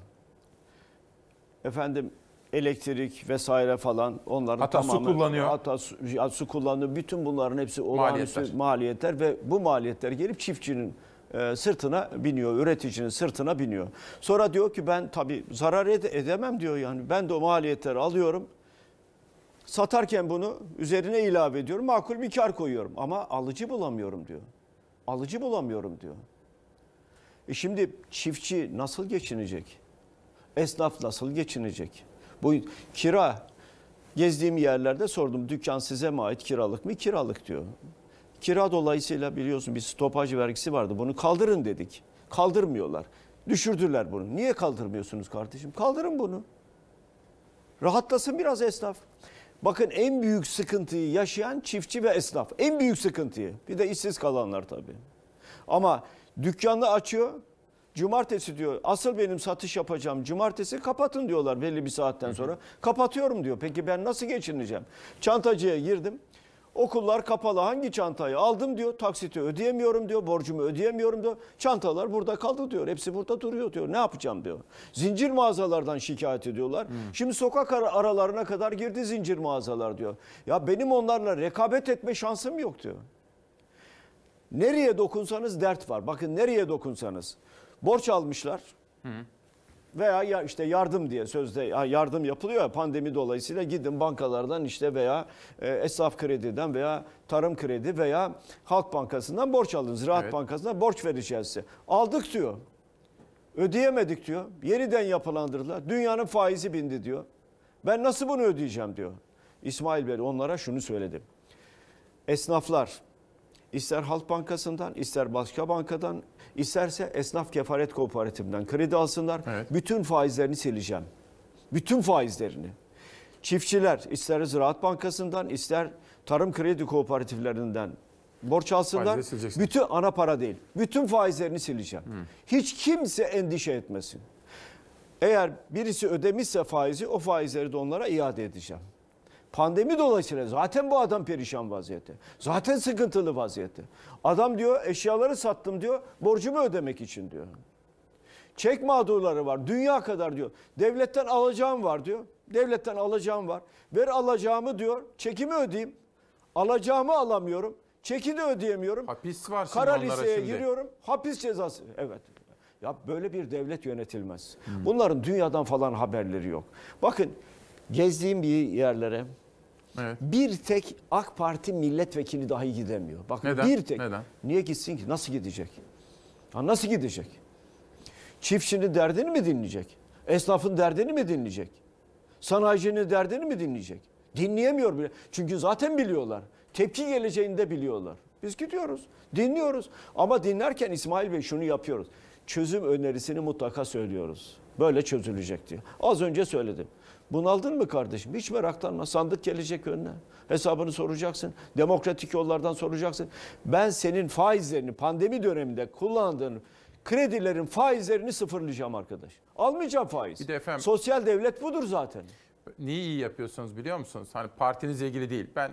S2: efendim elektrik vesaire falan onların hatta tamamı. su kullanıyor. Hatta su, ya, su kullanıyor. Bütün bunların hepsi maliyetler. maliyetler ve bu maliyetler gelip çiftçinin e, sırtına biniyor, üreticinin sırtına biniyor. Sonra diyor ki ben tabii zarar edemem diyor yani ben de o maliyetleri alıyorum. Satarken bunu üzerine ilave ediyorum, makul bir kar koyuyorum ama alıcı bulamıyorum diyor. Alıcı bulamıyorum diyor. E şimdi çiftçi nasıl geçinecek? Esnaf nasıl geçinecek? Bu kira gezdiğim yerlerde sordum dükkan size mi ait kiralık mı? Kiralık diyor. Kira dolayısıyla biliyorsun bir stopaj vergisi vardı. Bunu kaldırın dedik. Kaldırmıyorlar. Düşürdüler bunu. Niye kaldırmıyorsunuz kardeşim? Kaldırın bunu. Rahatlasın biraz esnaf. Bakın en büyük sıkıntıyı yaşayan çiftçi ve esnaf. En büyük sıkıntıyı. Bir de işsiz kalanlar tabii. Ama dükkanını açıyor. Cumartesi diyor asıl benim satış yapacağım cumartesi kapatın diyorlar belli bir saatten sonra. Kapatıyorum diyor. Peki ben nasıl geçineceğim? Çantacıya girdim. Okullar kapalı hangi çantayı aldım diyor. Taksiti ödeyemiyorum diyor. Borcumu ödeyemiyorum diyor. Çantalar burada kaldı diyor. Hepsi burada duruyor diyor. Ne yapacağım diyor. Zincir mağazalardan şikayet ediyorlar. Hmm. Şimdi sokak ar aralarına kadar girdi zincir mağazalar diyor. Ya benim onlarla rekabet etme şansım yok diyor. Nereye dokunsanız dert var. Bakın nereye dokunsanız borç almışlar. Veya ya işte yardım diye sözde yardım yapılıyor ya pandemi dolayısıyla gidin bankalardan işte veya e, esnaf krediden veya tarım kredi veya Halk Bankası'ndan borç alın. Ziraat evet. Bankası'ndan borç vereceğiz size. Aldık diyor. Ödeyemedik diyor. Yeniden yapılandırdılar. Dünyanın faizi bindi diyor. Ben nasıl bunu ödeyeceğim diyor. İsmail Bey onlara şunu söyledi: Esnaflar ister Halk Bankası'ndan ister başka bankadan İsterse esnaf kefaret kooperatifinden kredi alsınlar. Evet. Bütün faizlerini sileceğim. Bütün faizlerini. Çiftçiler ister Ziraat Bankası'ndan ister Tarım Kredi Kooperatiflerinden borç alsınlar. Bütün ana para değil. Bütün faizlerini sileceğim. Hı. Hmm. Hiç kimse endişe etmesin. Eğer birisi ödemişse faizi o faizleri de onlara iade edeceğim. Pandemi dolayısıyla zaten bu adam perişan vaziyette. Zaten sıkıntılı vaziyette. Adam diyor eşyaları sattım diyor borcumu ödemek için diyor. Çek mağdurları var dünya kadar diyor. Devletten alacağım var diyor. Devletten alacağım var. Ver alacağımı diyor çekimi ödeyeyim. Alacağımı alamıyorum. Çeki de ödeyemiyorum. Hapis var Kara listeye şimdi. giriyorum. Hapis cezası. Evet. Ya böyle bir devlet yönetilmez. Hmm. Bunların dünyadan falan haberleri yok. Bakın gezdiğim bir yerlere evet. bir tek AK Parti milletvekili dahi gidemiyor. Bakın, Neden? bir tek. Neden? Niye gitsin ki? Nasıl gidecek? Ha nasıl gidecek? Çiftçinin derdini mi dinleyecek? Esnafın derdini mi dinleyecek? Sanayicinin derdini mi dinleyecek? Dinleyemiyor bile. Çünkü zaten biliyorlar. Tepki geleceğini de biliyorlar. Biz gidiyoruz, dinliyoruz. Ama dinlerken İsmail Bey şunu yapıyoruz. Çözüm önerisini mutlaka söylüyoruz. Böyle çözülecek diyor. Az önce söyledim. Bunaldın mı kardeşim? Hiç meraklanma. Sandık gelecek önüne. Hesabını soracaksın. Demokratik yollardan soracaksın. Ben senin faizlerini pandemi döneminde kullandığın kredilerin faizlerini sıfırlayacağım arkadaş. Almayacağım faiz. Bir de efendim, Sosyal devlet budur zaten. Niye iyi
S1: yapıyorsunuz biliyor musunuz? Hani partinizle ilgili değil. Ben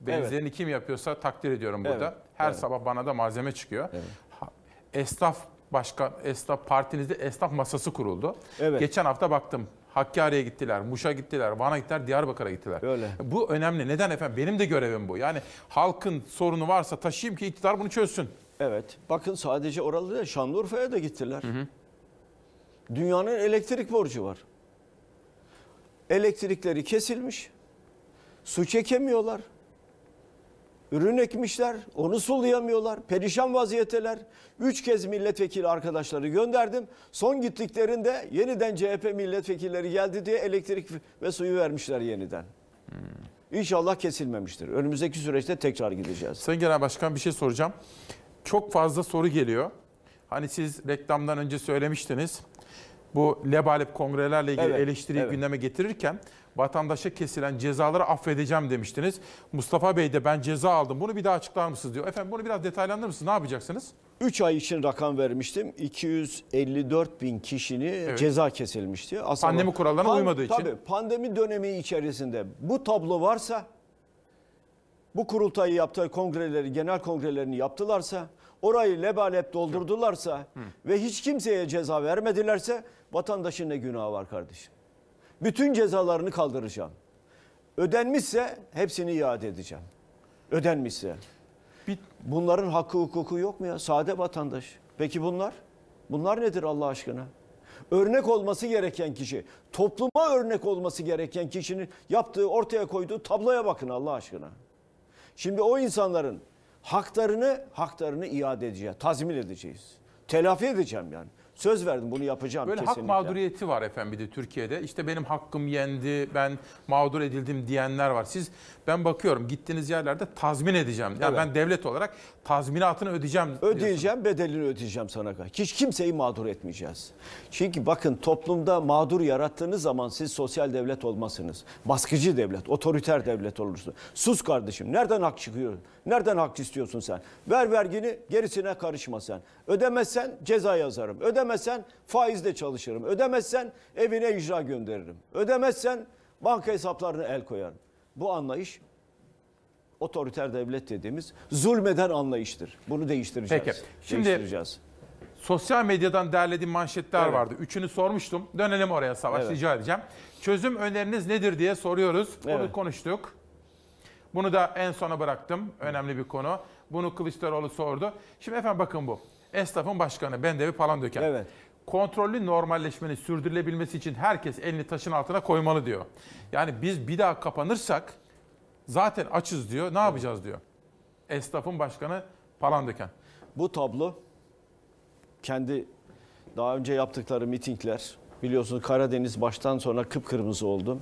S1: benzerini evet. kim yapıyorsa takdir ediyorum burada. Evet. Her evet. sabah bana da malzeme çıkıyor. Evet. Esnaf başka esnaf partinizde esnaf masası kuruldu. Evet. Geçen hafta baktım Hakkari'ye gittiler, Muş'a gittiler, Van'a gittiler, Diyarbakır'a gittiler. Öyle. Bu önemli. Neden efendim? Benim de görevim bu. Yani halkın sorunu varsa
S2: taşıyayım ki iktidar bunu çözsün. Evet. Bakın sadece oralı değil, Şanlıurfa'ya da gittiler. Hı hı. Dünyanın elektrik borcu var. Elektrikleri kesilmiş. Su çekemiyorlar ürün ekmişler, onu sulayamıyorlar, perişan vaziyeteler. Üç kez milletvekili arkadaşları gönderdim. Son gittiklerinde yeniden CHP milletvekilleri geldi diye elektrik ve suyu vermişler yeniden. İnşallah kesilmemiştir. Önümüzdeki süreçte tekrar gideceğiz. Sayın Genel
S1: Başkan bir şey soracağım. Çok fazla soru geliyor. Hani siz reklamdan önce söylemiştiniz. Bu lebalep kongrelerle ilgili evet, eleştiriyi evet. gündeme getirirken vatandaşa kesilen cezaları affedeceğim demiştiniz. Mustafa Bey de ben ceza aldım. Bunu bir daha açıklar mısınız diyor.
S2: Efendim bunu biraz detaylandırır mısınız? Ne yapacaksınız? 3 ay için rakam vermiştim. 254 bin kişini evet. ceza kesilmişti. Aslında pandemi kurallarına pan, uymadığı için. Tabii pandemi dönemi içerisinde bu tablo varsa, bu kurultayı yaptığı kongreleri, genel kongrelerini yaptılarsa, orayı lebalep doldurdularsa Hı. ve hiç kimseye ceza vermedilerse vatandaşın ne günahı var kardeşim? Bütün cezalarını kaldıracağım. Ödenmişse hepsini iade edeceğim. Ödenmişse. Bunların hakkı hukuku yok mu ya? Sade vatandaş. Peki bunlar? Bunlar nedir Allah aşkına? Örnek olması gereken kişi, topluma örnek olması gereken kişinin yaptığı, ortaya koyduğu tabloya bakın Allah aşkına. Şimdi o insanların haklarını, haklarını iade edeceğiz, tazmin edeceğiz. Telafi edeceğim yani. Söz verdim bunu yapacağım Böyle kesinlikle. hak
S1: mağduriyeti var efendim bir de Türkiye'de. İşte benim hakkım yendi, ben mağdur edildim diyenler var. Siz ben bakıyorum gittiğiniz yerlerde tazmin edeceğim. Yani evet. ben devlet
S2: olarak tazminatını ödeyeceğim. Ödeyeceğim, diyorsun. bedelini ödeyeceğim sana. Hiç kimseyi mağdur etmeyeceğiz. Çünkü bakın toplumda mağdur yarattığınız zaman siz sosyal devlet olmasınız. Baskıcı devlet, otoriter devlet olursunuz. Sus kardeşim nereden hak çıkıyor? Nereden hak istiyorsun sen? Ver vergini gerisine karışma sen. Ödemezsen ceza yazarım. Ödemezsen Ödemezsen faizle çalışırım. Ödemezsen evine icra gönderirim. Ödemezsen banka hesaplarını el koyarım. Bu anlayış otoriter devlet dediğimiz zulmeden anlayıştır. Bunu değiştireceğiz. Peki. Şimdi değiştireceğiz. sosyal medyadan derlediğim
S1: manşetler evet. vardı. Üçünü sormuştum. Dönelim oraya savaş evet. rica edeceğim. Çözüm öneriniz nedir diye soruyoruz. Evet. Onu konuştuk. Bunu da en sona bıraktım. Önemli bir konu. Bunu Kılıçdaroğlu sordu. Şimdi efendim bakın bu. Esnafın başkanı Bendevi Palandöken. Evet. Kontrollü normalleşmenin sürdürülebilmesi için herkes elini taşın altına koymalı diyor. Yani biz bir daha kapanırsak zaten açız diyor. Ne yapacağız diyor. Esnafın
S2: başkanı Palandöken. Bu tablo kendi daha önce yaptıkları mitingler biliyorsunuz Karadeniz baştan sonra kıpkırmızı oldu.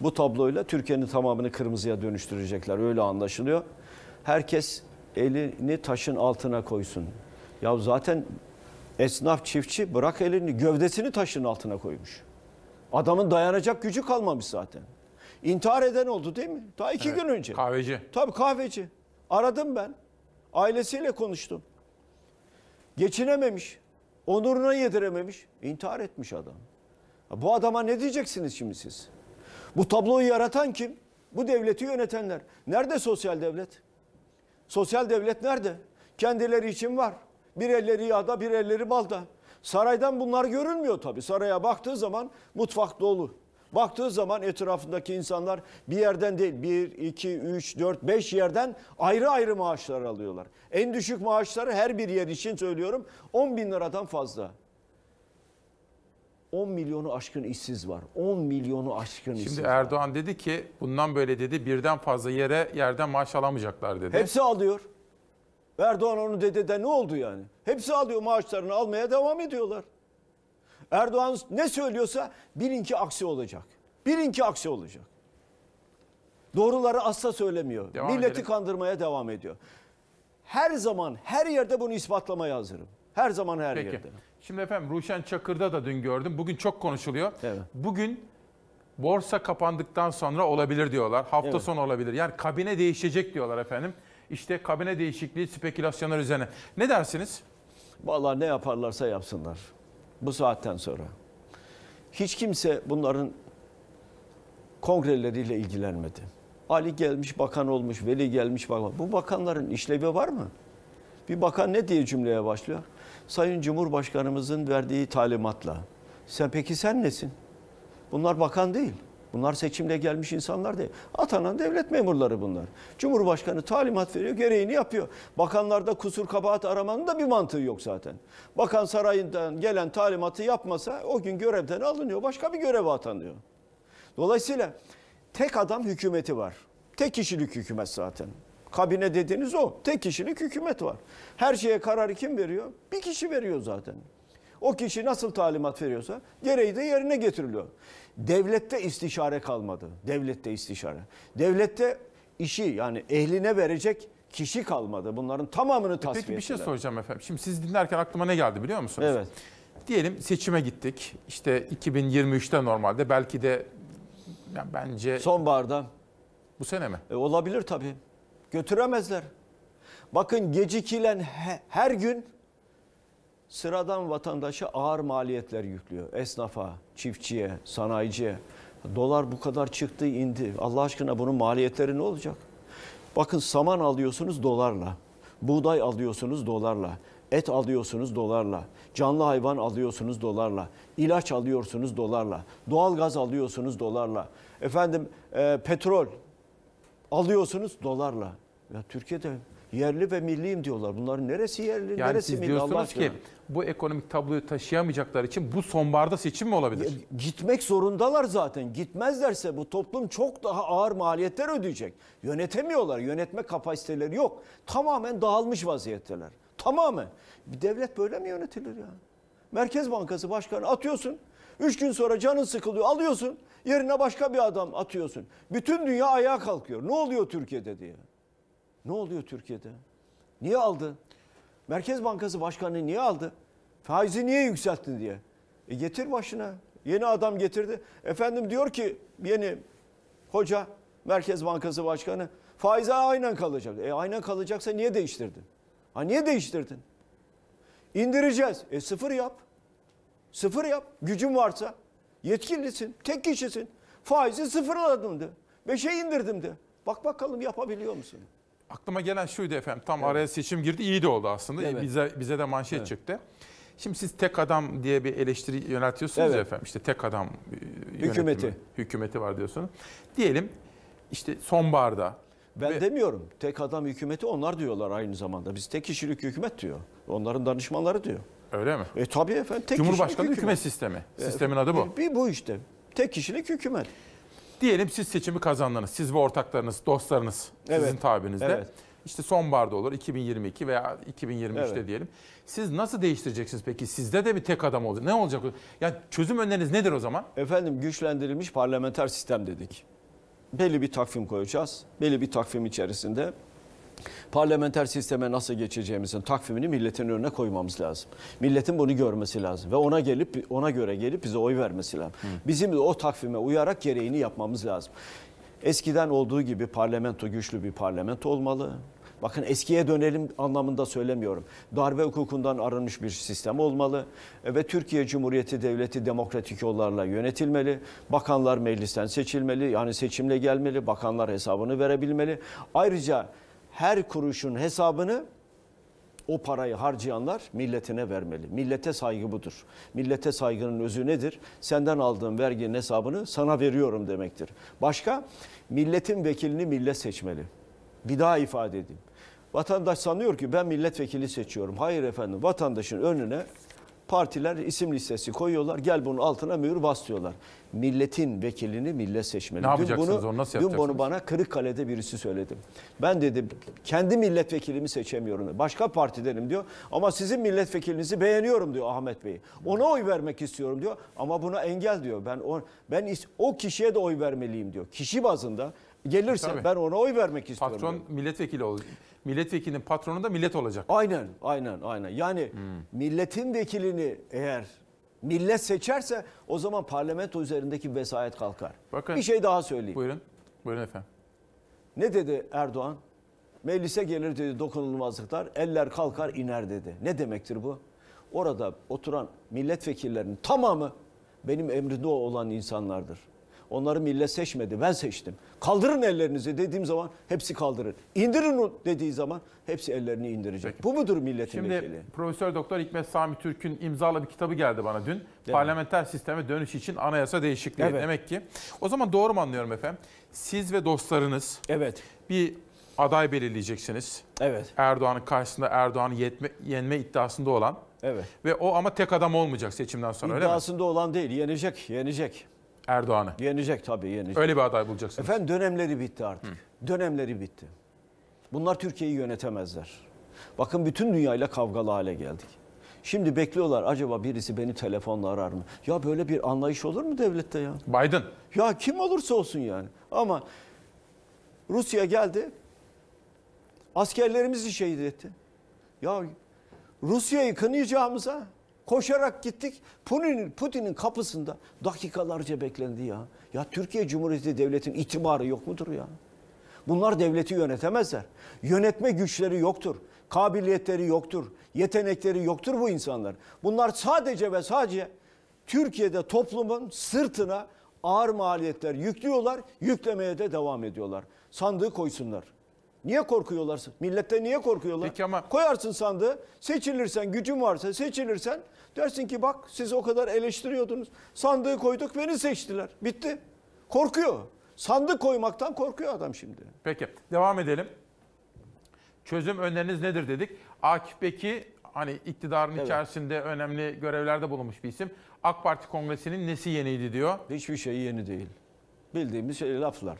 S2: Bu tabloyla Türkiye'nin tamamını kırmızıya dönüştürecekler öyle anlaşılıyor. Herkes elini taşın altına koysun. Ya zaten esnaf çiftçi bırak elini gövdesini taşın altına koymuş. Adamın dayanacak gücü kalmamış zaten. İntihar eden oldu değil mi? Ta iki evet, gün önce. Kahveci. Tabii kahveci. Aradım ben. Ailesiyle konuştum. Geçinememiş. Onuruna yedirememiş. İntihar etmiş adam. Bu adama ne diyeceksiniz şimdi siz? Bu tabloyu yaratan kim? Bu devleti yönetenler. Nerede sosyal devlet? Sosyal devlet nerede? Kendileri için var. Bir elleri yağda bir elleri balda. Saraydan bunlar görünmüyor tabii. Saraya baktığı zaman mutfak dolu. Baktığı zaman etrafındaki insanlar bir yerden değil bir iki üç dört beş yerden ayrı ayrı maaşlar alıyorlar. En düşük maaşları her bir yer için söylüyorum 10 bin liradan fazla. 10 milyonu aşkın işsiz var. 10 milyonu aşkın Şimdi işsiz Şimdi
S1: Erdoğan var. dedi ki bundan böyle dedi birden fazla yere yerden maaş alamayacaklar dedi. Hepsi
S2: alıyor. Erdoğan onu dedede ne oldu yani? Hepsi alıyor maaşlarını almaya devam ediyorlar. Erdoğan ne söylüyorsa bilin ki aksi olacak. Bilin ki aksi olacak. Doğruları asla söylemiyor. Devam Milleti edelim. kandırmaya devam ediyor. Her zaman her yerde bunu ispatlamaya hazırım. Her zaman her Peki. yerde. Şimdi efendim Ruşen
S1: Çakır'da da dün gördüm. Bugün çok konuşuluyor. Evet. Bugün borsa kapandıktan sonra olabilir diyorlar. Hafta evet. sonu olabilir. Yani kabine değişecek diyorlar efendim. İşte kabine değişikliği
S2: spekülasyonlar üzerine. Ne dersiniz? Vallahi ne yaparlarsa yapsınlar. Bu saatten sonra. Hiç kimse bunların kongreleriyle ilgilenmedi. Ali gelmiş bakan olmuş, Veli gelmiş bakan. Bu bakanların işlevi var mı? Bir bakan ne diye cümleye başlıyor? Sayın Cumhurbaşkanımızın verdiği talimatla. Sen peki sen nesin? Bunlar bakan değil. Bunlar seçimle gelmiş insanlar değil. Atanan devlet memurları bunlar. Cumhurbaşkanı talimat veriyor, gereğini yapıyor. Bakanlarda kusur kabahat aramanın da bir mantığı yok zaten. Bakan sarayından gelen talimatı yapmasa o gün görevden alınıyor, başka bir göreve atanıyor. Dolayısıyla tek adam hükümeti var. Tek kişilik hükümet zaten. Kabine dediğiniz o. Tek kişilik hükümet var. Her şeye kararı kim veriyor? Bir kişi veriyor zaten. O kişi nasıl talimat veriyorsa gereği de yerine getiriliyor. Devlette istişare kalmadı. Devlette istişare. Devlette işi yani ehline verecek kişi kalmadı. Bunların tamamını e tasfiye Peki bir şey ettiler. soracağım
S1: efendim. Şimdi siz dinlerken aklıma ne geldi biliyor musunuz? Evet. Diyelim seçime gittik. İşte 2023'te normalde belki de yani bence...
S2: Sonbaharda. Bu sene mi? E, olabilir tabii. Götüremezler. Bakın gecikilen he, her gün sıradan vatandaşa ağır maliyetler yüklüyor. Esnafa, çiftçiye, sanayiciye. Dolar bu kadar çıktı indi. Allah aşkına bunun maliyetleri ne olacak? Bakın saman alıyorsunuz dolarla. Buğday alıyorsunuz dolarla. Et alıyorsunuz dolarla. Canlı hayvan alıyorsunuz dolarla. ilaç alıyorsunuz dolarla. Doğal gaz alıyorsunuz dolarla. Efendim e, petrol alıyorsunuz dolarla. Ya Türkiye'de Yerli ve milliyim diyorlar. Bunlar neresi yerli, yani neresi siz milli diyorsunuz Allah aşkına. ki
S1: bu ekonomik tabloyu taşıyamayacaklar için
S2: bu sonbaharda seçim mi olabilir? Ya, gitmek zorundalar zaten. Gitmezlerse bu toplum çok daha ağır maliyetler ödeyecek. Yönetemiyorlar. Yönetme kapasiteleri yok. Tamamen dağılmış vaziyetteler. Tamamen. Bir devlet böyle mi yönetilir ya? Merkez Bankası Başkanı atıyorsun. Üç gün sonra canın sıkılıyor alıyorsun yerine başka bir adam atıyorsun. Bütün dünya ayağa kalkıyor. Ne oluyor Türkiye'de diye. Ne oluyor Türkiye'de? Niye aldı? Merkez Bankası Başkanı niye aldı? Faizi niye yükseltti diye. E getir başına. Yeni adam getirdi. Efendim diyor ki yeni hoca Merkez Bankası Başkanı faize aynen kalacak. E aynen kalacaksa niye değiştirdin? Ha niye değiştirdin? İndireceğiz. E sıfır yap. Sıfır yap. Gücün varsa. Yetkilisin. Tek kişisin. Faizi sıfırladım de. Beşe indirdim de. Bak bakalım yapabiliyor musun?
S1: aklıma gelen şuydu efendim. Tam evet. araya seçim girdi. iyi de oldu aslında. Evet. Bize bize de manşet evet. çıktı. Şimdi siz tek adam diye bir eleştiri yöneltiyorsunuz evet. efendim. İşte tek adam e, yönetimi, hükümeti hükümeti var diyorsunuz. Diyelim
S2: işte sonbaharda ben Ve... demiyorum. Tek adam hükümeti onlar diyorlar aynı zamanda. Biz tek kişilik hükümet diyor. Onların danışmanları diyor. Öyle mi? E tabii efendim. Tek Cumhurbaşkanı hükümet. hükümet sistemi. Sistemin e, adı bu. Bir, e, bir bu işte. Tek kişilik hükümet. Diyelim siz seçimi
S1: kazandınız. Siz ve ortaklarınız, dostlarınız evet. sizin tabirinizde. Evet. İşte sonbaharda olur 2022 veya 2023'te evet. diyelim. Siz nasıl değiştireceksiniz peki? Sizde de bir tek adam olacak. Ne olacak?
S2: Yani çözüm öneriniz nedir o zaman? Efendim güçlendirilmiş parlamenter sistem dedik. Belli bir takvim koyacağız. Belli bir takvim içerisinde parlamenter sisteme nasıl geçeceğimizin takvimini milletin önüne koymamız lazım. Milletin bunu görmesi lazım ve ona gelip ona göre gelip bize oy vermesi lazım. Hı. Bizim de o takvime uyarak gereğini yapmamız lazım. Eskiden olduğu gibi parlamento güçlü bir parlamento olmalı. Bakın eskiye dönelim anlamında söylemiyorum. Darbe hukukundan arınmış bir sistem olmalı ve Türkiye Cumhuriyeti Devleti demokratik yollarla yönetilmeli. Bakanlar meclisten seçilmeli, yani seçimle gelmeli, bakanlar hesabını verebilmeli. Ayrıca her kuruşun hesabını o parayı harcayanlar milletine vermeli. Millete saygı budur. Millete saygının özü nedir? Senden aldığım verginin hesabını sana veriyorum demektir. Başka? Milletin vekilini millet seçmeli. Bir daha ifade edeyim. Vatandaş sanıyor ki ben milletvekili seçiyorum. Hayır efendim vatandaşın önüne partiler isim listesi koyuyorlar. Gel bunun altına mühür bastıyorlar. Milletin vekilini millet seçmeli. Ne dün bunu, onu nasıl Dün bunu bana Kırıkkale'de birisi söyledi. Ben dedim kendi milletvekilimi seçemiyorum. Başka partidenim diyor. Ama sizin milletvekilinizi beğeniyorum diyor Ahmet Bey. Ona oy vermek istiyorum diyor. Ama buna engel diyor. Ben o, ben o kişiye de oy vermeliyim diyor. Kişi bazında gelirse Tabii. ben ona oy vermek istiyorum. Patron yani. milletvekili olacak. Milletvekilinin patronu da millet olacak. Aynen, aynen, aynen. Yani hmm. milletin vekilini eğer millet seçerse o zaman parlamento üzerindeki vesayet kalkar. Bakın, Bir şey daha söyleyeyim. Buyurun, buyurun efendim. Ne dedi Erdoğan? Meclise gelir dedi dokunulmazlıklar, eller kalkar iner dedi. Ne demektir bu? Orada oturan milletvekillerinin tamamı benim emrinde olan insanlardır. Onları millet seçmedi. Ben seçtim. Kaldırın ellerinizi dediğim zaman hepsi kaldırır. İndirin dediği zaman hepsi ellerini indirecek. Peki. Bu mudur milletin Şimdi vekili?
S1: Profesör Doktor Hikmet Sami Türk'ün imzalı bir kitabı geldi bana dün. Değil Parlamenter mi? sisteme dönüş için anayasa değişikliği. Evet. Demek ki o zaman doğru mu anlıyorum efendim? Siz ve dostlarınız Evet. bir aday belirleyeceksiniz. Evet. Erdoğan'ın karşısında Erdoğan'ı yenme iddiasında olan. Evet. Ve o ama tek adam olmayacak seçimden sonra İddiasında
S2: öyle mi? olan değil, yenecek, yenecek. Erdoğan'ı. Yenecek tabii yenecek. Öyle bir aday bulacaksınız. Efendim dönemleri bitti artık. Hı. Dönemleri bitti. Bunlar Türkiye'yi yönetemezler. Bakın bütün dünyayla kavgalı hale geldik. Şimdi bekliyorlar acaba birisi beni telefonla arar mı? Ya böyle bir anlayış olur mu devlette ya? Biden. Ya kim olursa olsun yani. Ama Rusya geldi. Askerlerimizi şehit etti. Ya Rusya'yı kınayacağımıza Koşarak gittik. Putin'in Putin'in kapısında dakikalarca beklendi ya. Ya Türkiye Cumhuriyeti devletin itibarı yok mudur ya? Bunlar devleti yönetemezler. Yönetme güçleri yoktur. Kabiliyetleri yoktur. Yetenekleri yoktur bu insanlar. Bunlar sadece ve sadece Türkiye'de toplumun sırtına ağır maliyetler yüklüyorlar, yüklemeye de devam ediyorlar. Sandığı koysunlar. Niye korkuyorlar? Millette niye korkuyorlar? Peki ama... Koyarsın sandığı, seçilirsen, gücün varsa seçilirsen Dersin ki bak siz o kadar eleştiriyordunuz. Sandığı koyduk beni seçtiler. Bitti. Korkuyor. Sandık koymaktan korkuyor adam şimdi.
S1: Peki devam edelim. Çözüm önleriniz nedir dedik. Akif Bek'i hani iktidarın evet. içerisinde önemli görevlerde bulunmuş bir isim.
S2: AK Parti kongresinin nesi yeniydi diyor. Hiçbir şey yeni değil. Bildiğimiz şey laflar.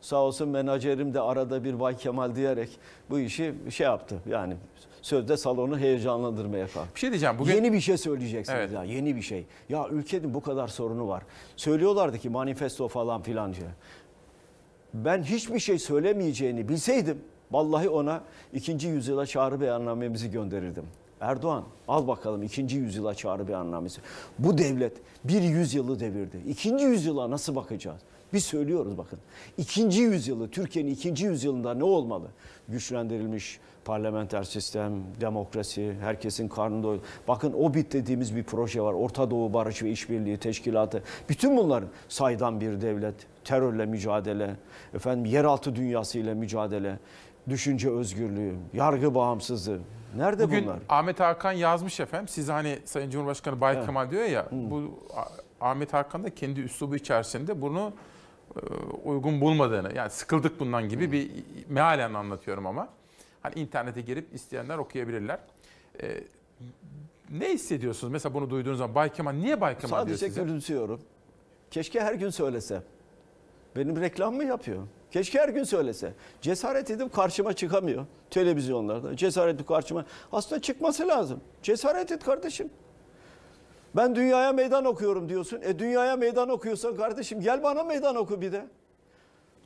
S2: Sağ olsun menajerim de arada bir Bay Kemal diyerek bu işi şey yaptı. Yani sözde salonu heyecanlandırmaya kalk. Bir şey diyeceğim. Bugün... Yeni bir şey söyleyeceksin evet. ya yeni bir şey. Ya ülkenin bu kadar sorunu var. Söylüyorlardı ki manifesto falan filanca. Ben hiçbir şey söylemeyeceğini bilseydim vallahi ona ikinci yüzyıla çağrı beyannamemizi gönderirdim. Erdoğan al bakalım ikinci yüzyıla çağrı beyannamesi. Bu devlet bir yüzyılı devirdi. İkinci yüzyıla nasıl bakacağız? Biz söylüyoruz bakın. İkinci yüzyılı, Türkiye'nin ikinci yüzyılında ne olmalı? Güçlendirilmiş parlamenter sistem, demokrasi, herkesin karnında doyur. Bakın bit dediğimiz bir proje var. Orta Doğu Barış ve İşbirliği Teşkilatı. Bütün bunların saydam bir devlet, terörle mücadele, efendim yeraltı dünyasıyla mücadele, düşünce özgürlüğü, yargı bağımsızlığı. Nerede Bugün bunlar?
S1: Ahmet Hakan yazmış efendim. Siz hani Sayın Cumhurbaşkanı Bay evet. Kemal diyor ya, Hı. bu Ahmet Hakan da kendi üslubu içerisinde bunu e, uygun bulmadığını, yani sıkıldık bundan gibi hmm. bir mealen anlatıyorum ama. Hani internete girip isteyenler okuyabilirler. Ee, ne hissediyorsunuz mesela bunu duyduğunuz zaman Bay Kemal
S2: niye Bay Kemal Sadece diyor size? gülümsüyorum. Keşke her gün söylese. Benim reklam mı yapıyor? Keşke her gün söylese. Cesaret edip karşıma çıkamıyor televizyonlarda. Cesaret edip karşıma. Aslında çıkması lazım. Cesaret et kardeşim. Ben dünyaya meydan okuyorum diyorsun. E dünyaya meydan okuyorsan kardeşim gel bana meydan oku bir de.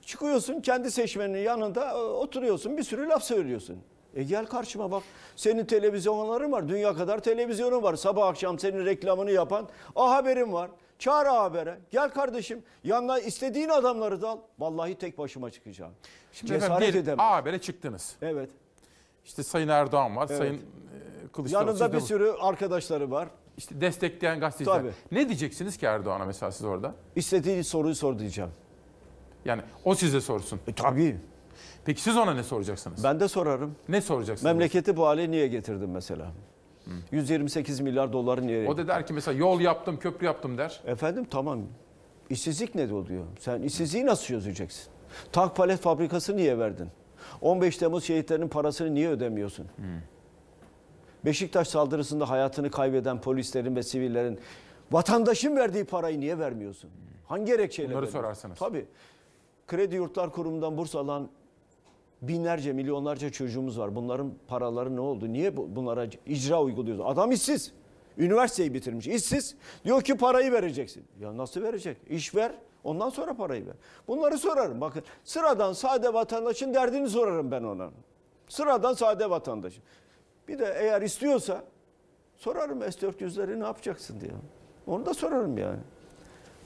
S2: Çıkıyorsun kendi seçmenin yanında e, oturuyorsun bir sürü laf söylüyorsun. E gel karşıma bak. Senin televizyonların var. Dünya kadar televizyonun var. Sabah akşam senin reklamını yapan A haberim var. Çağır A Haber'e. Gel kardeşim. Yanına istediğin adamları da al. Vallahi tek başıma çıkacağım. Şimdi Cesaret efendim, edemem. A
S1: Haber'e çıktınız. Evet. İşte Sayın Erdoğan var. Evet. Sayın e, Kılıçdaroğlu. Yanında bir
S2: sürü arkadaşları var işte destekleyen gazeteciler. Tabii.
S1: Ne diyeceksiniz ki Erdoğan'a mesela siz orada? İstediği soruyu sor diyeceğim. Yani o size sorsun. E, tabii. Peki siz ona ne soracaksınız? Ben de sorarım. Ne soracaksınız? Memleketi
S2: bu hale niye getirdin mesela? Hı. Hmm. 128 milyar doları niye? O da der ki mesela yol yaptım, köprü yaptım der. Efendim tamam. İşsizlik ne oluyor? Sen işsizliği nasıl çözeceksin? Tank palet fabrikası niye verdin? 15 Temmuz şehitlerinin parasını niye ödemiyorsun? Hı. Hmm. Beşiktaş saldırısında hayatını kaybeden polislerin ve sivillerin vatandaşın verdiği parayı niye vermiyorsun? Hangi gerekçeyle Bunları veriyorsun? sorarsınız. Tabii. Kredi Yurtlar Kurumu'ndan burs alan binlerce, milyonlarca çocuğumuz var. Bunların paraları ne oldu? Niye bunlara icra uyguluyoruz? Adam işsiz. Üniversiteyi bitirmiş, işsiz. Diyor ki parayı vereceksin. Ya nasıl verecek? İş ver, ondan sonra parayı ver. Bunları sorarım. Bakın sıradan sade vatandaşın derdini sorarım ben ona. Sıradan sade vatandaşın. Bir de eğer istiyorsa sorarım S-400'leri ne yapacaksın diye. Onu da sorarım yani.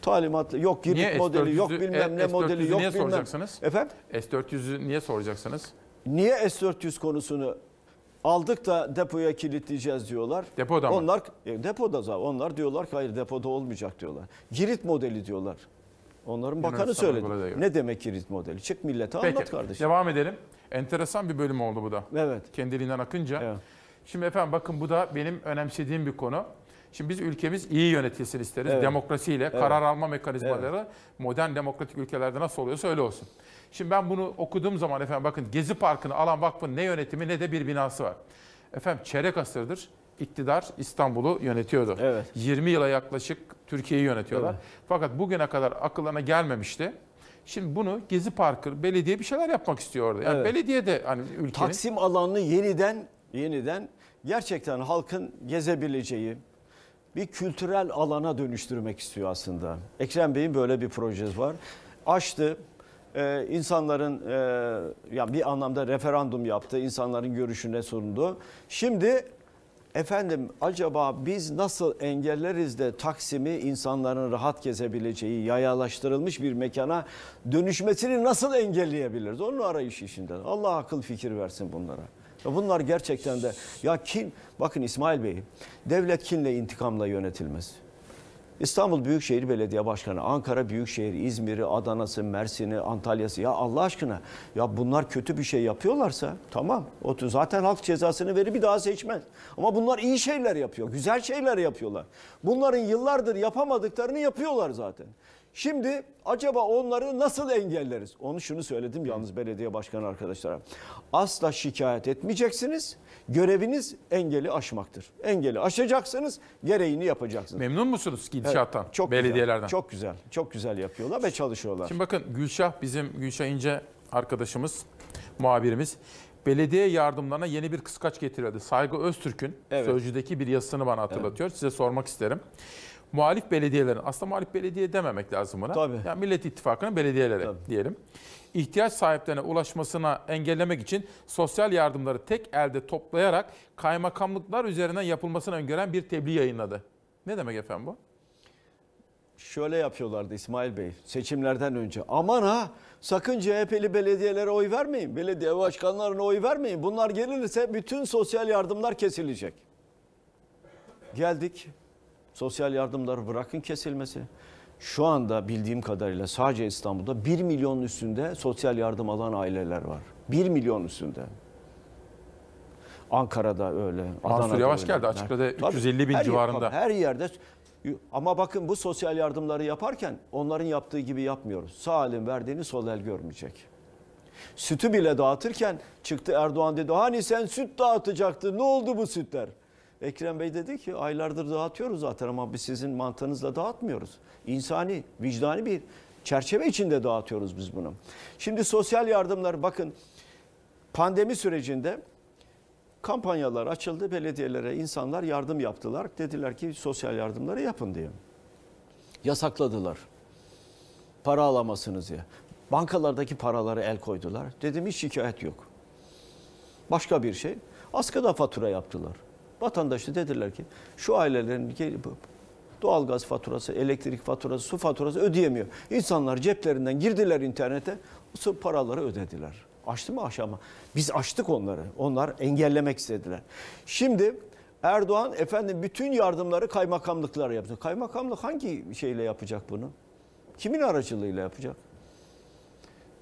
S2: Talimatlı yok girip modeli yok bilmem ne e, modeli yok niye bilmem. soracaksınız? Efendim? S-400'ü niye soracaksınız? Niye S-400 konusunu aldık da depoya kilitleyeceğiz diyorlar. Depoda mı? Onlar e, depoda zaten. Onlar diyorlar ki hayır depoda olmayacak diyorlar. Girit modeli diyorlar. Onların bakanı söyledi. Ne demek kilit modeli? Çık millete Peki, anlat
S1: kardeşim. Devam edelim. Enteresan bir bölüm oldu bu da. Evet. Kendiliğinden akınca. Evet. Şimdi efendim bakın bu da benim önemsediğim bir konu. Şimdi biz ülkemiz iyi yönetilsin isteriz. Evet. Demokrasiyle, evet. karar alma mekanizmaları evet. modern demokratik ülkelerde nasıl oluyorsa öyle olsun. Şimdi ben bunu okuduğum zaman efendim bakın Gezi Parkı'nı alan vakfın ne yönetimi ne de bir binası var. Efendim çeyrek asırdır iktidar İstanbul'u yönetiyordu. Evet. 20 yıla yaklaşık Türkiye'yi yönetiyorlar. Evet. Fakat bugüne kadar akıllarına gelmemişti. Şimdi bunu Gezi Parkı belediye bir şeyler yapmak istiyor orada.
S2: Yani evet. belediye de hani ülkenin Taksim alanını yeniden yeniden gerçekten halkın gezebileceği bir kültürel alana dönüştürmek istiyor aslında. Ekrem Bey'in böyle bir projesi var. Açtı, ee, insanların e, ya bir anlamda referandum yaptı, insanların görüşüne sundu. Şimdi Efendim acaba biz nasıl engelleriz de Taksim'i insanların rahat gezebileceği yayalaştırılmış bir mekana dönüşmesini nasıl engelleyebiliriz? Onun arayışı içinde. Allah akıl fikir versin bunlara. Bunlar gerçekten de ya kin bakın İsmail Bey devlet kinle intikamla yönetilmez. İstanbul Büyükşehir Belediye Başkanı, Ankara Büyükşehir, İzmir'i, Adana'sı, Mersin'i, Antalya'sı ya Allah aşkına ya bunlar kötü bir şey yapıyorlarsa tamam. O zaten halk cezasını verir bir daha seçmez. Ama bunlar iyi şeyler yapıyor, güzel şeyler yapıyorlar. Bunların yıllardır yapamadıklarını yapıyorlar zaten. Şimdi acaba onları nasıl engelleriz? Onu şunu söyledim yalnız belediye başkanı arkadaşlara. Asla şikayet etmeyeceksiniz. Göreviniz engeli aşmaktır. Engeli aşacaksınız, gereğini yapacaksınız. Memnun
S1: musunuz gidişattan, evet, çok belediyelerden? Güzel, çok
S2: güzel, çok güzel yapıyorlar ve çalışıyorlar. Şimdi
S1: bakın Gülşah bizim Gülşah İnce arkadaşımız, muhabirimiz belediye yardımlarına yeni bir kıskaç getirildi. Saygı Öztürk'ün evet. Sözcü'deki bir yazısını bana hatırlatıyor. Evet. Size sormak isterim muhalif belediyelerin, aslında muhalif belediye dememek lazım buna. Tabii. Yani Millet İttifakı'nın belediyeleri Tabii. diyelim. İhtiyaç sahiplerine ulaşmasına engellemek için sosyal yardımları tek elde toplayarak kaymakamlıklar üzerinden yapılmasını öngören bir tebliğ yayınladı. Ne demek efendim bu?
S2: şöyle yapıyorlardı İsmail Bey seçimlerden önce. Aman ha sakın CHP'li belediyelere oy vermeyin. Belediye başkanlarına oy vermeyin. Bunlar gelirse bütün sosyal yardımlar kesilecek. Geldik sosyal yardımlar bırakın kesilmesi. Şu anda bildiğim kadarıyla sadece İstanbul'da 1 milyonun üstünde sosyal yardım alan aileler var. 1 milyon üstünde. Ankara'da öyle. Adana'da Mansur Yavaş öyle. geldi açıkladı 350 bin her civarında. Yer, her yerde ama bakın bu sosyal yardımları yaparken onların yaptığı gibi yapmıyoruz. Sağ elin verdiğini sol el görmeyecek. Sütü bile dağıtırken çıktı Erdoğan dedi hani sen süt dağıtacaktın ne oldu bu sütler? Ekrem Bey dedi ki aylardır dağıtıyoruz zaten ama biz sizin mantığınızla dağıtmıyoruz. İnsani, vicdani bir çerçeve içinde dağıtıyoruz biz bunu. Şimdi sosyal yardımlar bakın pandemi sürecinde kampanyalar açıldı. Belediyelere insanlar yardım yaptılar. Dediler ki sosyal yardımları yapın diye. Yasakladılar. Para alamazsınız diye. Bankalardaki paraları el koydular. Dedim hiç şikayet yok. Başka bir şey. Askıda fatura yaptılar. Vatandaşta dediler ki şu ailelerin doğal gaz faturası, elektrik faturası, su faturası ödeyemiyor. İnsanlar ceplerinden girdiler internete, o paraları ödediler. Açtı mı aşama? Biz açtık onları. Onlar engellemek istediler. Şimdi Erdoğan efendim bütün yardımları kaymakamlıklar yaptı. Kaymakamlık hangi şeyle yapacak bunu? Kimin aracılığıyla yapacak?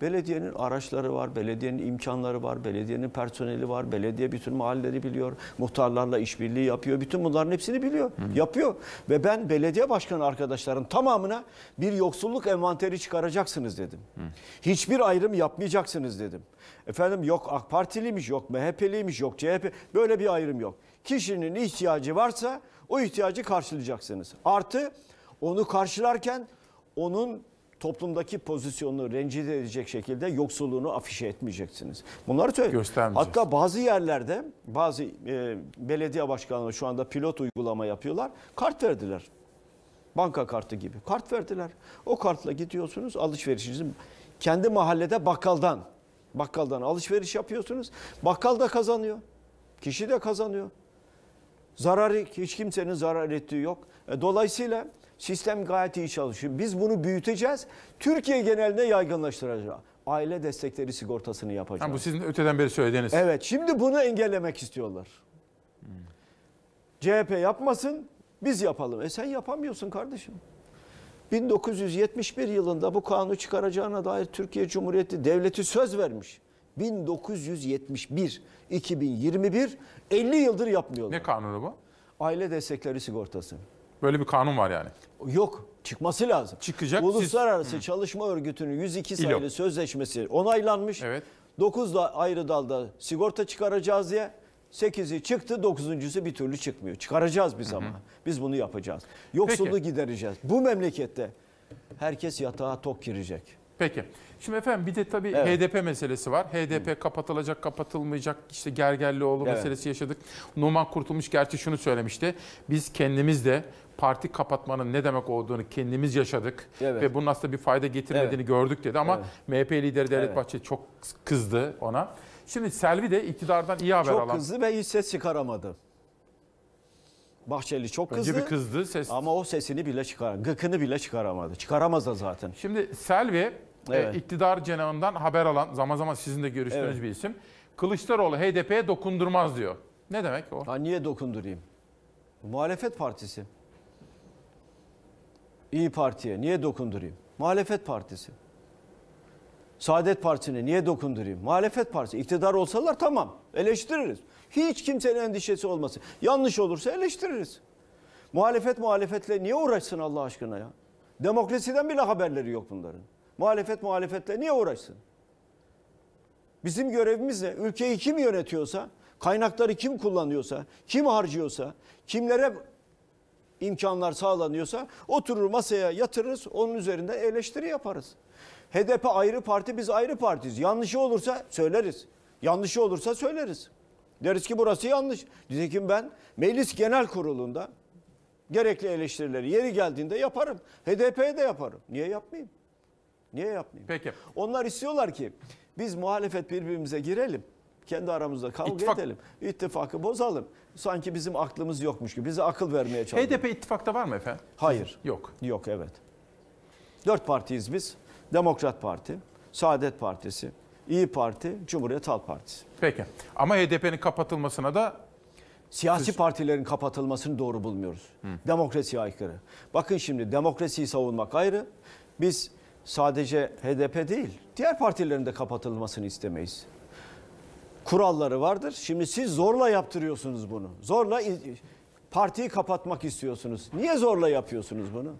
S2: Belediyenin araçları var, belediyenin imkanları var, belediyenin personeli var, belediye bütün mahalleleri biliyor, muhtarlarla işbirliği yapıyor. Bütün bunların hepsini biliyor, Hı. yapıyor. Ve ben belediye başkanı arkadaşların tamamına bir yoksulluk envanteri çıkaracaksınız dedim. Hı. Hiçbir ayrım yapmayacaksınız dedim. Efendim yok AK Partiliymiş, yok MHP'liymiş, yok CHP. Böyle bir ayrım yok. Kişinin ihtiyacı varsa o ihtiyacı karşılayacaksınız. Artı onu karşılarken onun toplumdaki pozisyonunu rencide edecek şekilde yoksulluğunu afişe etmeyeceksiniz. Bunları söyle. Hatta bazı yerlerde bazı e, belediye başkanları şu anda pilot uygulama yapıyorlar. Kart verdiler. Banka kartı gibi. Kart verdiler. O kartla gidiyorsunuz alışverişinizi kendi mahallede bakkaldan bakkaldan alışveriş yapıyorsunuz. Bakkal da kazanıyor. Kişi de kazanıyor. Zararı hiç kimsenin zarar ettiği yok. E, dolayısıyla Sistem gayet iyi çalışıyor. Biz bunu büyüteceğiz. Türkiye geneline yaygınlaştıracağız. Aile destekleri sigortasını yapacağız. Ha, bu
S1: sizin öteden beri söylediğiniz. Evet
S2: şimdi bunu engellemek istiyorlar. Hmm. CHP yapmasın biz yapalım. E sen yapamıyorsun kardeşim. 1971 yılında bu kanunu çıkaracağına dair Türkiye Cumhuriyeti devleti söz vermiş. 1971, 2021, 50 yıldır yapmıyorlar. Ne kanunu bu? Aile destekleri sigortası. Böyle bir kanun var yani. Yok çıkması lazım. Çıkacak. Uluslararası siz... Çalışma Örgütü'nün 102 sayılı İlo. sözleşmesi onaylanmış. Evet. 9 da ayrı dalda sigorta çıkaracağız diye. 8'i çıktı, 9.'sü bir türlü çıkmıyor. Çıkaracağız biz ama. Biz bunu yapacağız. Yoksulluğu Peki. gidereceğiz. Bu memlekette herkes yatağa tok girecek. Peki. Şimdi
S1: efendim bir de tabii evet. HDP meselesi var. HDP Hı. kapatılacak, kapatılmayacak işte Gergerlioğlu evet. meselesi yaşadık. Numan Kurtulmuş gerçi şunu söylemişti. Biz kendimiz de parti kapatmanın ne demek olduğunu kendimiz yaşadık evet. ve bunun aslında bir fayda getirmediğini evet. gördük dedi ama evet. MHP lideri Devlet evet. Bahçeli çok kızdı ona. Şimdi Selvi de iktidardan iyi haber çok alan. Çok kızdı ve
S2: hiç ses çıkaramadı. Bahçeli çok kızdı. Önce bir kızdı ses. Ama o sesini bile çıkar, gıkını bile çıkaramadı. Çıkaramaz da zaten. Şimdi Selvi e, evet. e, iktidar
S1: cenahından haber alan, zaman zaman sizin de görüştüğünüz evet. bir isim. Kılıçdaroğlu HDP'ye dokundurmaz diyor.
S2: Ne demek o? Ha niye dokundurayım? Muhalefet partisi. İyi Parti'ye niye dokundurayım? Muhalefet Partisi. Saadet Partisi'ne niye dokundurayım? Muhalefet Partisi. İktidar olsalar tamam eleştiririz. Hiç kimsenin endişesi olmasın. Yanlış olursa eleştiririz. Muhalefet muhalefetle niye uğraşsın Allah aşkına ya? Demokrasiden bile haberleri yok bunların. Muhalefet muhalefetle niye uğraşsın? Bizim görevimiz ne? Ülkeyi kim yönetiyorsa, kaynakları kim kullanıyorsa, kim harcıyorsa, kimlere imkanlar sağlanıyorsa oturur masaya yatırırız onun üzerinde eleştiri yaparız. HDP ayrı parti biz ayrı partiyiz. Yanlışı olursa söyleriz. Yanlışı olursa söyleriz. Deriz ki burası yanlış. Nitekim ben meclis genel kurulunda gerekli eleştirileri yeri geldiğinde yaparım. HDP'ye de yaparım. Niye yapmayayım? Niye yapmayayım? Peki. Onlar istiyorlar ki biz muhalefet birbirimize girelim. Kendi aramızda kavga İttifak. edelim. İttifakı bozalım. Sanki bizim aklımız yokmuş gibi. Bize akıl vermeye çalışıyor. HDP ittifakta var mı efendim? Hayır. Yok. Yok evet. Dört partiyiz biz. Demokrat Parti, Saadet Partisi, İyi Parti, Cumhuriyet Halk Partisi.
S1: Peki. Ama HDP'nin
S2: kapatılmasına da Siyasi partilerin kapatılmasını doğru bulmuyoruz. Hı. Demokrasiye aykırı. Bakın şimdi demokrasiyi savunmak ayrı. Biz sadece HDP değil, diğer partilerin de kapatılmasını istemeyiz kuralları vardır. Şimdi siz zorla yaptırıyorsunuz bunu. Zorla partiyi kapatmak istiyorsunuz. Niye zorla yapıyorsunuz bunu?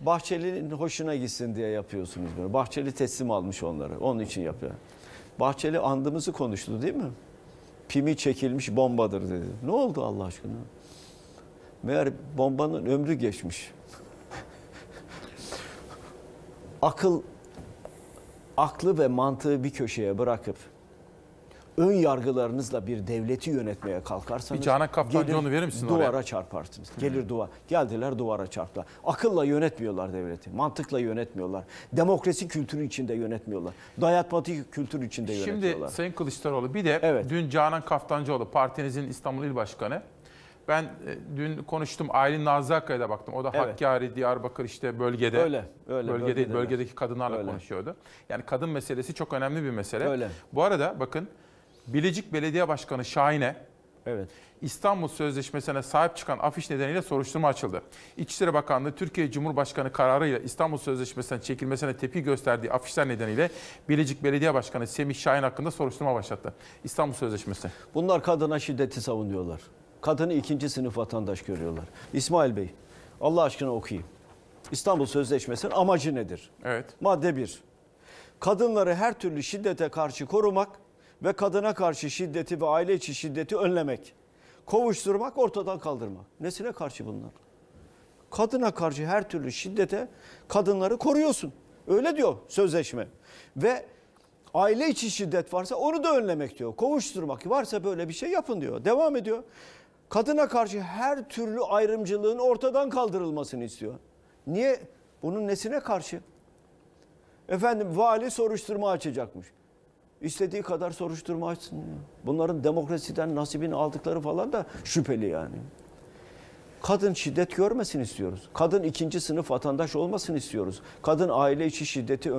S2: Bahçeli'nin hoşuna gitsin diye yapıyorsunuz bunu. Bahçeli teslim almış onları. Onun için yapıyor. Bahçeli andımızı konuştu değil mi? Pimi çekilmiş bombadır dedi. Ne oldu Allah aşkına? Meğer bombanın ömrü geçmiş. Akıl aklı ve mantığı bir köşeye bırakıp ön yargılarınızla bir devleti yönetmeye kalkarsanız bir Canak Kaftancıoğlu verir misin duvara oraya? çarparsınız. Gelir duvar. Geldiler duvara çarptılar. Akılla yönetmiyorlar devleti. Mantıkla yönetmiyorlar. Demokrasi kültürü içinde yönetmiyorlar. Dayatmatik kültür içinde Şimdi, yönetiyorlar. Şimdi
S1: Sayın Kılıçdaroğlu bir de evet. dün Canan Kaftancıoğlu partinizin İstanbul İl Başkanı ben e, dün konuştum Aylin Nazlı Akkaya'da baktım. O da evet. Hakkari, Diyarbakır işte bölgede. Öyle. öyle bölgede, bölgede bölgedeki kadınlarla öyle. konuşuyordu. Yani kadın meselesi çok önemli bir mesele. Öyle. Bu arada bakın Bilecik Belediye Başkanı Şahin'e evet. İstanbul Sözleşmesi'ne sahip çıkan afiş nedeniyle soruşturma açıldı. İçişleri Bakanlığı Türkiye Cumhurbaşkanı kararıyla İstanbul Sözleşmesi'nden çekilmesine tepki gösterdiği afişler nedeniyle Bilecik Belediye Başkanı Semih Şahin hakkında soruşturma başlattı. İstanbul Sözleşmesi.
S2: Bunlar kadına şiddeti savunuyorlar. Kadını ikinci sınıf vatandaş görüyorlar. İsmail Bey Allah aşkına okuyayım. İstanbul Sözleşmesi'nin amacı nedir? Evet. Madde 1. Kadınları her türlü şiddete karşı korumak ve kadına karşı şiddeti ve aile içi şiddeti önlemek. Kovuşturmak, ortadan kaldırmak. Nesine karşı bunlar? Kadına karşı her türlü şiddete kadınları koruyorsun. Öyle diyor sözleşme. Ve aile içi şiddet varsa onu da önlemek diyor. Kovuşturmak varsa böyle bir şey yapın diyor. Devam ediyor. Kadına karşı her türlü ayrımcılığın ortadan kaldırılmasını istiyor. Niye? Bunun nesine karşı? Efendim vali soruşturma açacakmış. İstediği kadar soruşturma açsın. Ya. Bunların demokrasiden nasibini aldıkları falan da şüpheli yani. Kadın şiddet görmesin istiyoruz. Kadın ikinci sınıf vatandaş olmasın istiyoruz. Kadın aile içi şiddeti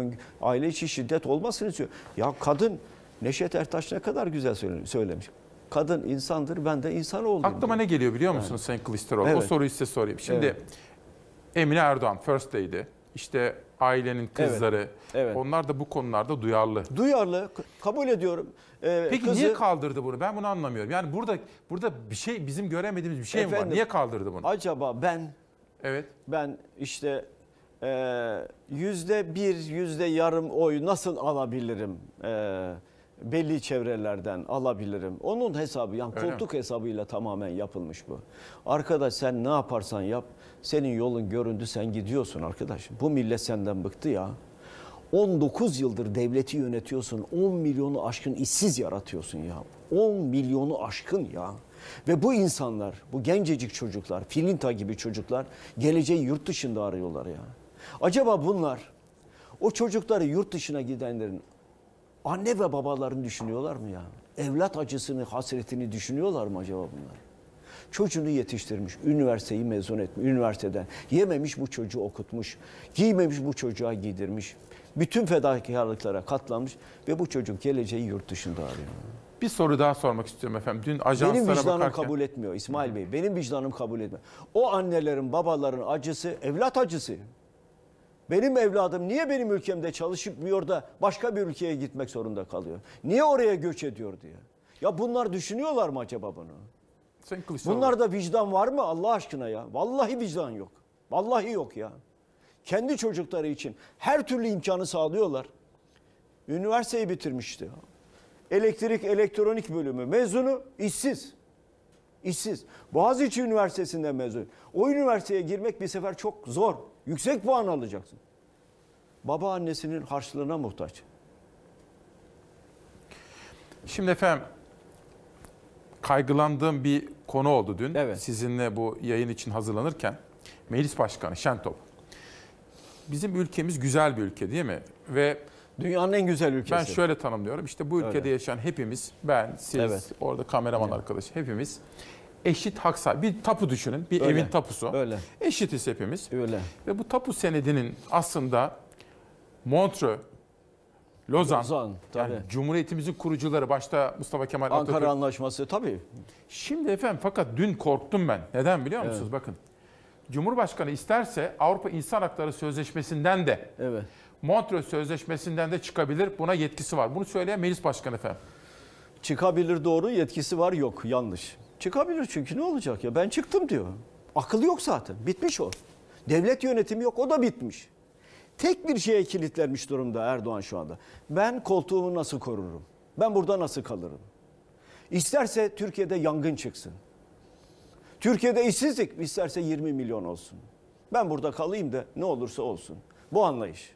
S2: aile içi şiddet olmasın istiyor. Ya kadın Neşet Ertaş ne kadar güzel söylemiş. Kadın insandır, ben de insan oldum. Aklıma diye. ne geliyor biliyor musun yani. Sayın Kılıçdaroğlu? Evet. O soruyu size sorayım. Şimdi evet.
S1: Emine Erdoğan First Lady. İşte ailenin kızları. Evet, evet. Onlar da bu konularda duyarlı.
S2: Duyarlı. Kabul ediyorum. Ee, Peki kızı... niye
S1: kaldırdı bunu? Ben
S2: bunu anlamıyorum. Yani burada burada bir şey bizim göremediğimiz bir şey Efendim, mi var? Niye kaldırdı bunu? Acaba ben Evet. Ben işte e, yüzde bir, yüzde yarım oy nasıl alabilirim? Ee, belli çevrelerden alabilirim. Onun hesabı yani Öyle koltuk hesabıyla tamamen yapılmış bu. Arkadaş sen ne yaparsan yap senin yolun göründü sen gidiyorsun arkadaş. Bu millet senden bıktı ya. 19 yıldır devleti yönetiyorsun. 10 milyonu aşkın işsiz yaratıyorsun ya. 10 milyonu aşkın ya. Ve bu insanlar, bu gencecik çocuklar, Filinta gibi çocuklar geleceği yurt dışında arıyorlar ya. Acaba bunlar o çocukları yurt dışına gidenlerin anne ve babalarını düşünüyorlar mı ya? Evlat acısını, hasretini düşünüyorlar mı acaba bunlar? Çocuğunu yetiştirmiş, üniversiteyi mezun etmiş, üniversiteden. Yememiş bu çocuğu okutmuş, giymemiş bu çocuğa giydirmiş. Bütün fedakarlıklara katlanmış ve bu çocuk geleceği yurt dışında arıyor. Bir soru daha sormak istiyorum efendim. Dün ajanslara Benim vicdanım bakarken... kabul etmiyor İsmail Bey. Benim vicdanım kabul etmiyor. O annelerin, babaların acısı evlat acısı. Benim evladım niye benim ülkemde çalışmıyor da başka bir ülkeye gitmek zorunda kalıyor? Niye oraya göç ediyor diye. Ya bunlar düşünüyorlar mı acaba bunu? Sayın Kılıçdaroğlu. Bunlarda vicdan var mı Allah aşkına ya? Vallahi vicdan yok. Vallahi yok ya. Kendi çocukları için her türlü imkanı sağlıyorlar. Üniversiteyi bitirmişti. Elektrik elektronik bölümü mezunu işsiz. İşsiz. Boğaziçi Üniversitesi'nden mezun. O üniversiteye girmek bir sefer çok zor. Yüksek puan alacaksın. Baba annesinin harçlığına muhtaç. Şimdi efendim
S1: kaygılandığım bir konu oldu dün. Evet. Sizinle bu yayın için hazırlanırken. Meclis Başkanı Şentop. Bizim ülkemiz güzel bir ülke değil mi? Ve Dünyanın en güzel ülkesi. Ben şöyle tanımlıyorum. İşte bu ülkede Öyle. yaşayan hepimiz, ben, siz, evet. orada kameraman evet. arkadaş hepimiz eşit hak sahibi. Bir tapu düşünün. Bir Öyle. evin tapusu. Öyle. Eşitiz hepimiz. Öyle. Ve bu tapu senedinin aslında Montreux Lozan. Lozan tabii. Yani Cumhuriyetimizin kurucuları başta Mustafa Kemal Ankara Atatürk. Ankara Anlaşması tabii. Şimdi efendim fakat dün korktum ben. Neden biliyor musunuz? Evet. Bakın. Cumhurbaşkanı isterse Avrupa İnsan Hakları Sözleşmesi'nden de evet. Montreux Sözleşmesi'nden de çıkabilir. Buna yetkisi var. Bunu söyleyen meclis başkanı efendim.
S2: Çıkabilir doğru, yetkisi var yok. Yanlış. Çıkabilir çünkü ne olacak ya? Ben çıktım diyor. Akıl yok zaten. Bitmiş o. Devlet yönetimi yok. O da bitmiş tek bir şeye kilitlenmiş durumda Erdoğan şu anda. Ben koltuğumu nasıl korurum? Ben burada nasıl kalırım? İsterse Türkiye'de yangın çıksın. Türkiye'de işsizlik isterse 20 milyon olsun. Ben burada kalayım da ne olursa olsun. Bu anlayış.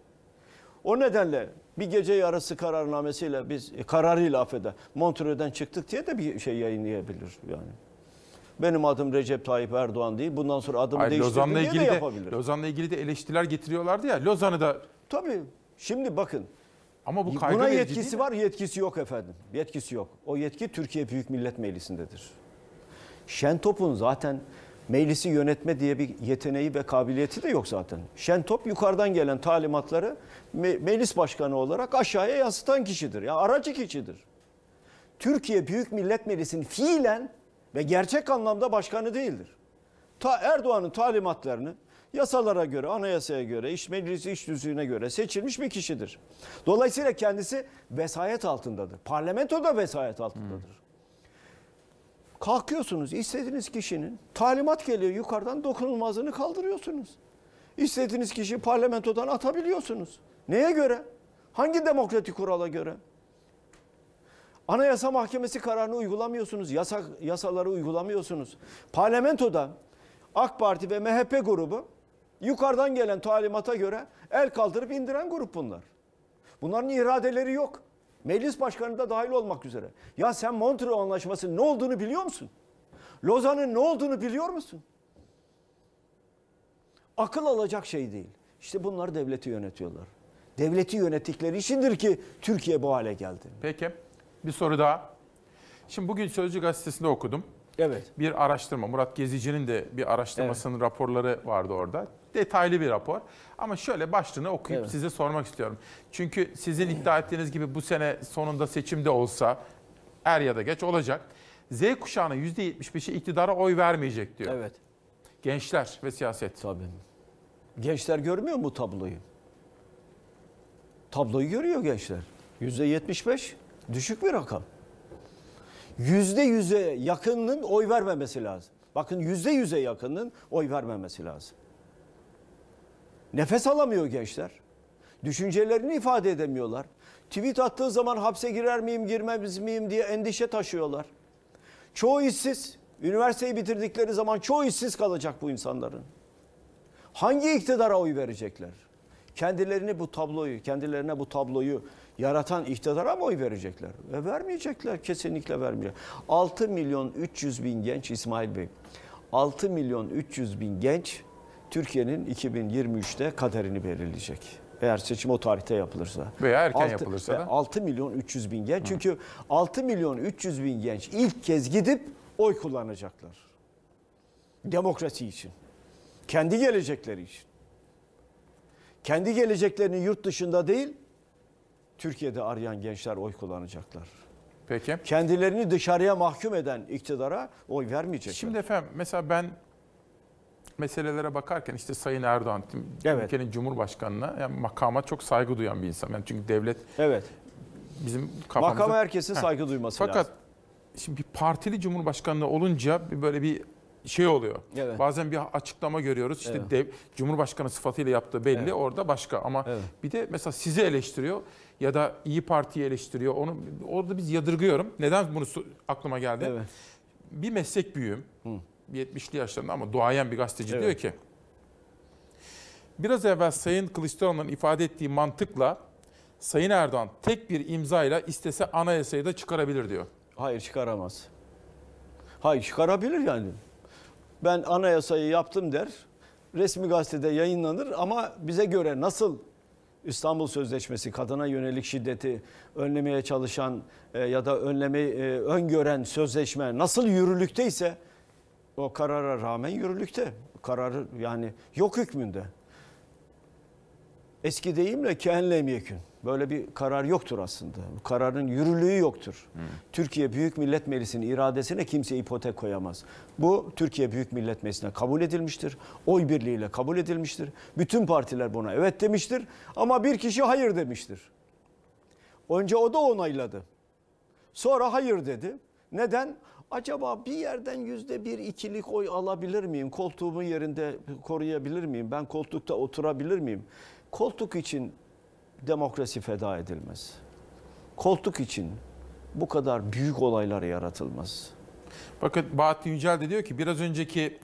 S2: O nedenle bir gece yarısı kararnamesiyle biz e, kararıyla affeder. Montreux'den çıktık diye de bir şey yayınlayabilir yani. Benim adım Recep Tayyip Erdoğan değil. Bundan sonra adımı Hayır, Lozan'la ilgili de, yapabilir. Lozan'la ilgili de eleştiriler getiriyorlardı ya. Lozan'ı da Tabii. Şimdi bakın.
S1: Ama bu kaygı Buna yetkisi var,
S2: yetkisi yok efendim. Yetkisi yok. O yetki Türkiye Büyük Millet Meclisi'ndedir. Şentop'un zaten meclisi yönetme diye bir yeteneği ve kabiliyeti de yok zaten. Şentop yukarıdan gelen talimatları me meclis başkanı olarak aşağıya yansıtan kişidir. Ya yani aracı kişidir. Türkiye Büyük Millet Meclisi'nin fiilen ve gerçek anlamda başkanı değildir. Ta Erdoğan'ın talimatlarını yasalara göre, anayasaya göre, iş meclisi iş düzüğüne göre seçilmiş bir kişidir. Dolayısıyla kendisi vesayet altındadır. Parlamento da vesayet altındadır. Hmm. Kalkıyorsunuz istediğiniz kişinin talimat geliyor yukarıdan dokunulmazlığını kaldırıyorsunuz. İstediğiniz kişiyi parlamentodan atabiliyorsunuz. Neye göre? Hangi demokratik kurala göre? Anayasa Mahkemesi kararını uygulamıyorsunuz. Yasak, yasaları uygulamıyorsunuz. Parlamentoda AK Parti ve MHP grubu yukarıdan gelen talimata göre el kaldırıp indiren grup bunlar. Bunların iradeleri yok. Meclis başkanı da dahil olmak üzere. Ya sen Montreux Anlaşması ne olduğunu biliyor musun? Lozan'ın ne olduğunu biliyor musun? Akıl alacak şey değil. İşte bunlar devleti yönetiyorlar. Devleti yönettikleri içindir ki Türkiye bu hale geldi.
S1: Peki. Bir soru daha. Şimdi bugün Sözcü Gazetesi'nde okudum. Evet. Bir araştırma. Murat Gezici'nin de bir araştırmasının evet. raporları vardı orada. Detaylı bir rapor. Ama şöyle başlığını okuyup evet. size sormak istiyorum. Çünkü sizin iddia ettiğiniz gibi bu sene sonunda seçimde olsa er ya da geç olacak. Z kuşağının %75'i iktidara oy vermeyecek diyor. Evet. Gençler ve siyaset.
S2: Tabii. Gençler görmüyor mu tabloyu? Tabloyu görüyor gençler. %75 Düşük bir rakam. Yüzde yüze yakınının oy vermemesi lazım. Bakın yüzde yüze yakınının oy vermemesi lazım. Nefes alamıyor gençler. Düşüncelerini ifade edemiyorlar. Tweet attığı zaman hapse girer miyim girmez miyim diye endişe taşıyorlar. Çoğu işsiz. Üniversiteyi bitirdikleri zaman çoğu işsiz kalacak bu insanların. Hangi iktidara oy verecekler? Kendilerini bu tabloyu, kendilerine bu tabloyu yaratan iktidara mı oy verecekler? ve vermeyecekler, kesinlikle vermeyecekler. 6 milyon 300 bin genç İsmail Bey, 6 milyon 300 bin genç Türkiye'nin 2023'te kaderini belirleyecek. Eğer seçim o tarihte yapılırsa. Veya erken 6, yapılırsa da. 6 e, milyon 300 bin genç. Hı. Çünkü 6 milyon 300 bin genç ilk kez gidip oy kullanacaklar. Demokrasi için. Kendi gelecekleri için. Kendi geleceklerini yurt dışında değil, Türkiye'de arayan gençler oy kullanacaklar. Peki. Kendilerini dışarıya mahkum eden iktidara oy vermeyecekler. Şimdi efendim mesela ben meselelere
S1: bakarken işte Sayın Erdoğan evet. ülkenin cumhurbaşkanına yani makama çok saygı duyan bir insan. Yani çünkü devlet Evet. bizim kafamızda Makama herkesin Heh. saygı duyması Fakat, lazım. Fakat şimdi bir partili cumhurbaşkanlığı olunca bir böyle bir şey oluyor. Evet. Bazen bir açıklama görüyoruz. İşte evet. dev, Cumhurbaşkanı sıfatıyla yaptığı belli evet. orada başka ama evet. bir de mesela sizi eleştiriyor ya da İyi Parti'yi eleştiriyor. Onu orada biz yadırgıyorum. Neden bunu aklıma geldi? Evet. Bir meslek büyüğüm. Hı. 70'li yaşlarında ama duayen bir gazeteci evet. diyor ki Biraz evvel Sayın Kılıçdaroğlu'nun ifade ettiği mantıkla Sayın Erdoğan tek bir imzayla istese anayasayı da çıkarabilir diyor. Hayır çıkaramaz.
S2: Hayır çıkarabilir yani. Ben anayasayı yaptım der. Resmi gazetede yayınlanır ama bize göre nasıl İstanbul Sözleşmesi kadına yönelik şiddeti önlemeye çalışan e, ya da önlemeyi e, öngören sözleşme nasıl yürürlükte ise o karara rağmen yürürlükte. Kararı yani yok hükmünde. Eski deyimle kehenlem yekün. Böyle bir karar yoktur aslında. Bu kararın yürürlüğü yoktur. Hmm. Türkiye Büyük Millet Meclisi'nin iradesine kimse ipotek koyamaz. Bu Türkiye Büyük Millet Meclisi'ne kabul edilmiştir. Oy birliğiyle kabul edilmiştir. Bütün partiler buna evet demiştir ama bir kişi hayır demiştir. Önce o da onayladı. Sonra hayır dedi. Neden? acaba bir yerden yüzde bir ikilik oy alabilir miyim? Koltuğumu yerinde koruyabilir miyim? Ben koltukta oturabilir miyim? Koltuk için demokrasi feda edilmez. Koltuk için bu kadar büyük olaylar yaratılmaz. Bakın Bahattin Yücel de diyor ki biraz önceki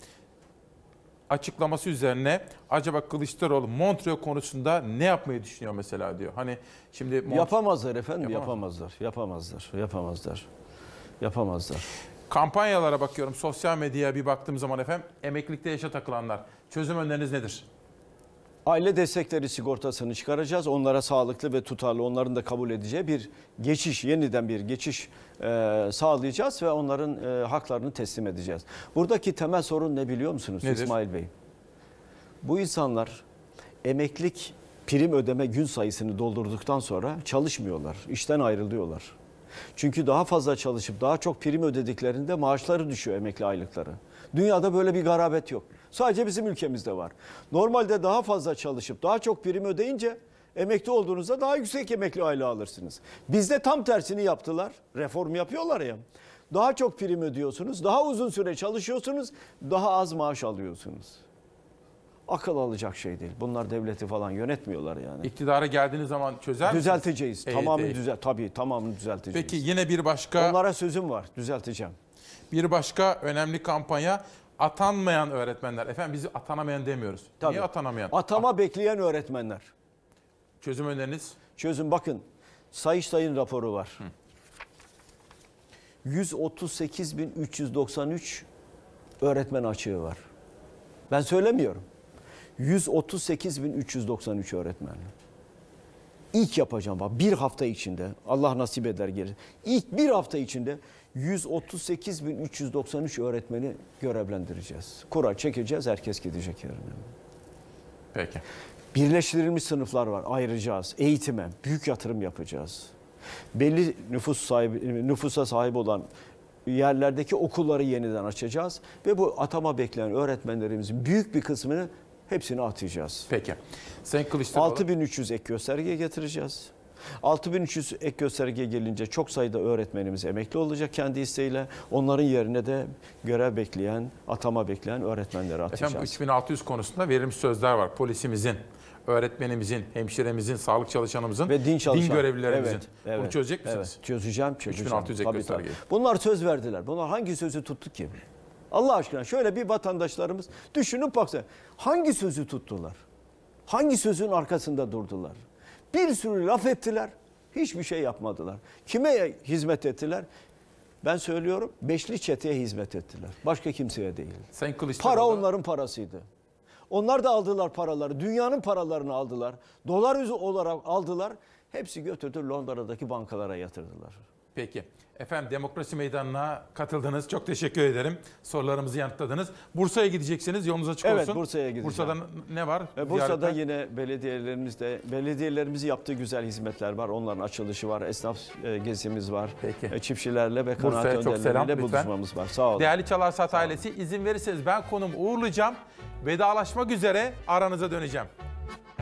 S2: açıklaması
S1: üzerine acaba Kılıçdaroğlu Montreux konusunda ne yapmayı düşünüyor mesela diyor. Hani
S2: şimdi Mont yapamazlar efendim yapamazlar. Yapamazlar. Yapamazlar. Yapamazlar.
S1: Kampanyalara bakıyorum. Sosyal medyaya bir baktığım zaman efendim emeklilikte yaşa takılanlar. Çözüm önleriniz nedir?
S2: Aile destekleri sigortasını çıkaracağız. Onlara sağlıklı ve tutarlı, onların da kabul edeceği bir geçiş, yeniden bir geçiş e, sağlayacağız ve onların e, haklarını teslim edeceğiz. Buradaki temel sorun ne biliyor musunuz Nedir? İsmail Bey? Bu insanlar emeklilik prim ödeme gün sayısını doldurduktan sonra çalışmıyorlar, işten ayrılıyorlar. Çünkü daha fazla çalışıp daha çok prim ödediklerinde maaşları düşüyor emekli aylıkları. Dünyada böyle bir garabet yok. Sadece bizim ülkemizde var. Normalde daha fazla çalışıp daha çok prim ödeyince emekli olduğunuzda daha yüksek emekli aylığı alırsınız. Bizde tam tersini yaptılar. Reform yapıyorlar ya. Daha çok prim ödüyorsunuz, daha uzun süre çalışıyorsunuz, daha az maaş alıyorsunuz akıl alacak şey değil. Bunlar devleti falan yönetmiyorlar yani. İktidara geldiğiniz zaman çözer Düzelteceğiz. Misiniz? Ee, tamamını e, düzel tabii tamamını düzelteceğiz.
S1: Peki yine bir başka Onlara sözüm var. Düzelteceğim. Bir başka önemli kampanya Atanmayan öğretmenler. Efendim bizi atanamayan
S2: demiyoruz. Tabii. Niye atanamayan? Atama At bekleyen öğretmenler. Çözüm öneriniz? Çözüm bakın. Sayıştay'ın raporu var. Hı. 138.393 öğretmen açığı var. Ben söylemiyorum. 138.393 öğretmen. İlk yapacağım bak bir hafta içinde Allah nasip eder gelir. İlk bir hafta içinde 138.393 öğretmeni görevlendireceğiz. Kura çekeceğiz, herkes gidecek yerine. Peki. Birleştirilmiş sınıflar var, ayıracağız. Eğitime büyük yatırım yapacağız. Belli nüfus sahibi, nüfusa sahip olan yerlerdeki okulları yeniden açacağız. Ve bu atama bekleyen öğretmenlerimizin büyük bir kısmını hepsini atacağız. Peki. Sayın Kılıçdaroğlu... 6300 ek gösterge getireceğiz. 6300 ek gösterge gelince çok sayıda öğretmenimiz emekli olacak kendi isteğiyle. Onların yerine de görev bekleyen, atama bekleyen öğretmenleri atacağız. Efendim
S1: 3600 konusunda verilmiş sözler var polisimizin öğretmenimizin, hemşiremizin, sağlık çalışanımızın, ve din, çalışan. din görevlilerimizin. Evet, evet, Bunu çözecek
S2: misiniz? Evet, çözeceğim, çözeceğim. 3600 tabii, tabii. Bunlar söz verdiler. Bunlar hangi sözü tuttu ki? Allah aşkına şöyle bir vatandaşlarımız düşünüp baksa hangi sözü tuttular? Hangi sözün arkasında durdular? Bir sürü laf ettiler. Hiçbir şey yapmadılar. Kime hizmet ettiler? Ben söylüyorum beşli çeteye hizmet ettiler. Başka kimseye değil. Sayın Kılıçdaroğlu... Para onların parasıydı. Onlar da aldılar paraları. Dünyanın paralarını aldılar. Dolar yüzü olarak aldılar. Hepsi götürdü Londra'daki bankalara yatırdılar.
S1: Peki. Efendim demokrasi meydanına katıldınız. Çok teşekkür ederim. Sorularımızı yanıtladınız. Bursa'ya gideceksiniz. Yolunuz açık evet, olsun. Evet Bursa'ya gideceğim. Bursa'da ne var? E, Bursa'da
S2: yine belediyelerimizde belediyelerimizin yaptığı güzel hizmetler var. Onların açılışı var. Esnaf e, gezimiz var. Peki. E, çiftçilerle ve kanaat önderleriyle buluşmamız var. Sağ olun.
S1: Değerli Çalarsat Sağ ailesi izin verirseniz ben konum uğurlayacağım. Vedalaşmak üzere aranıza döneceğim.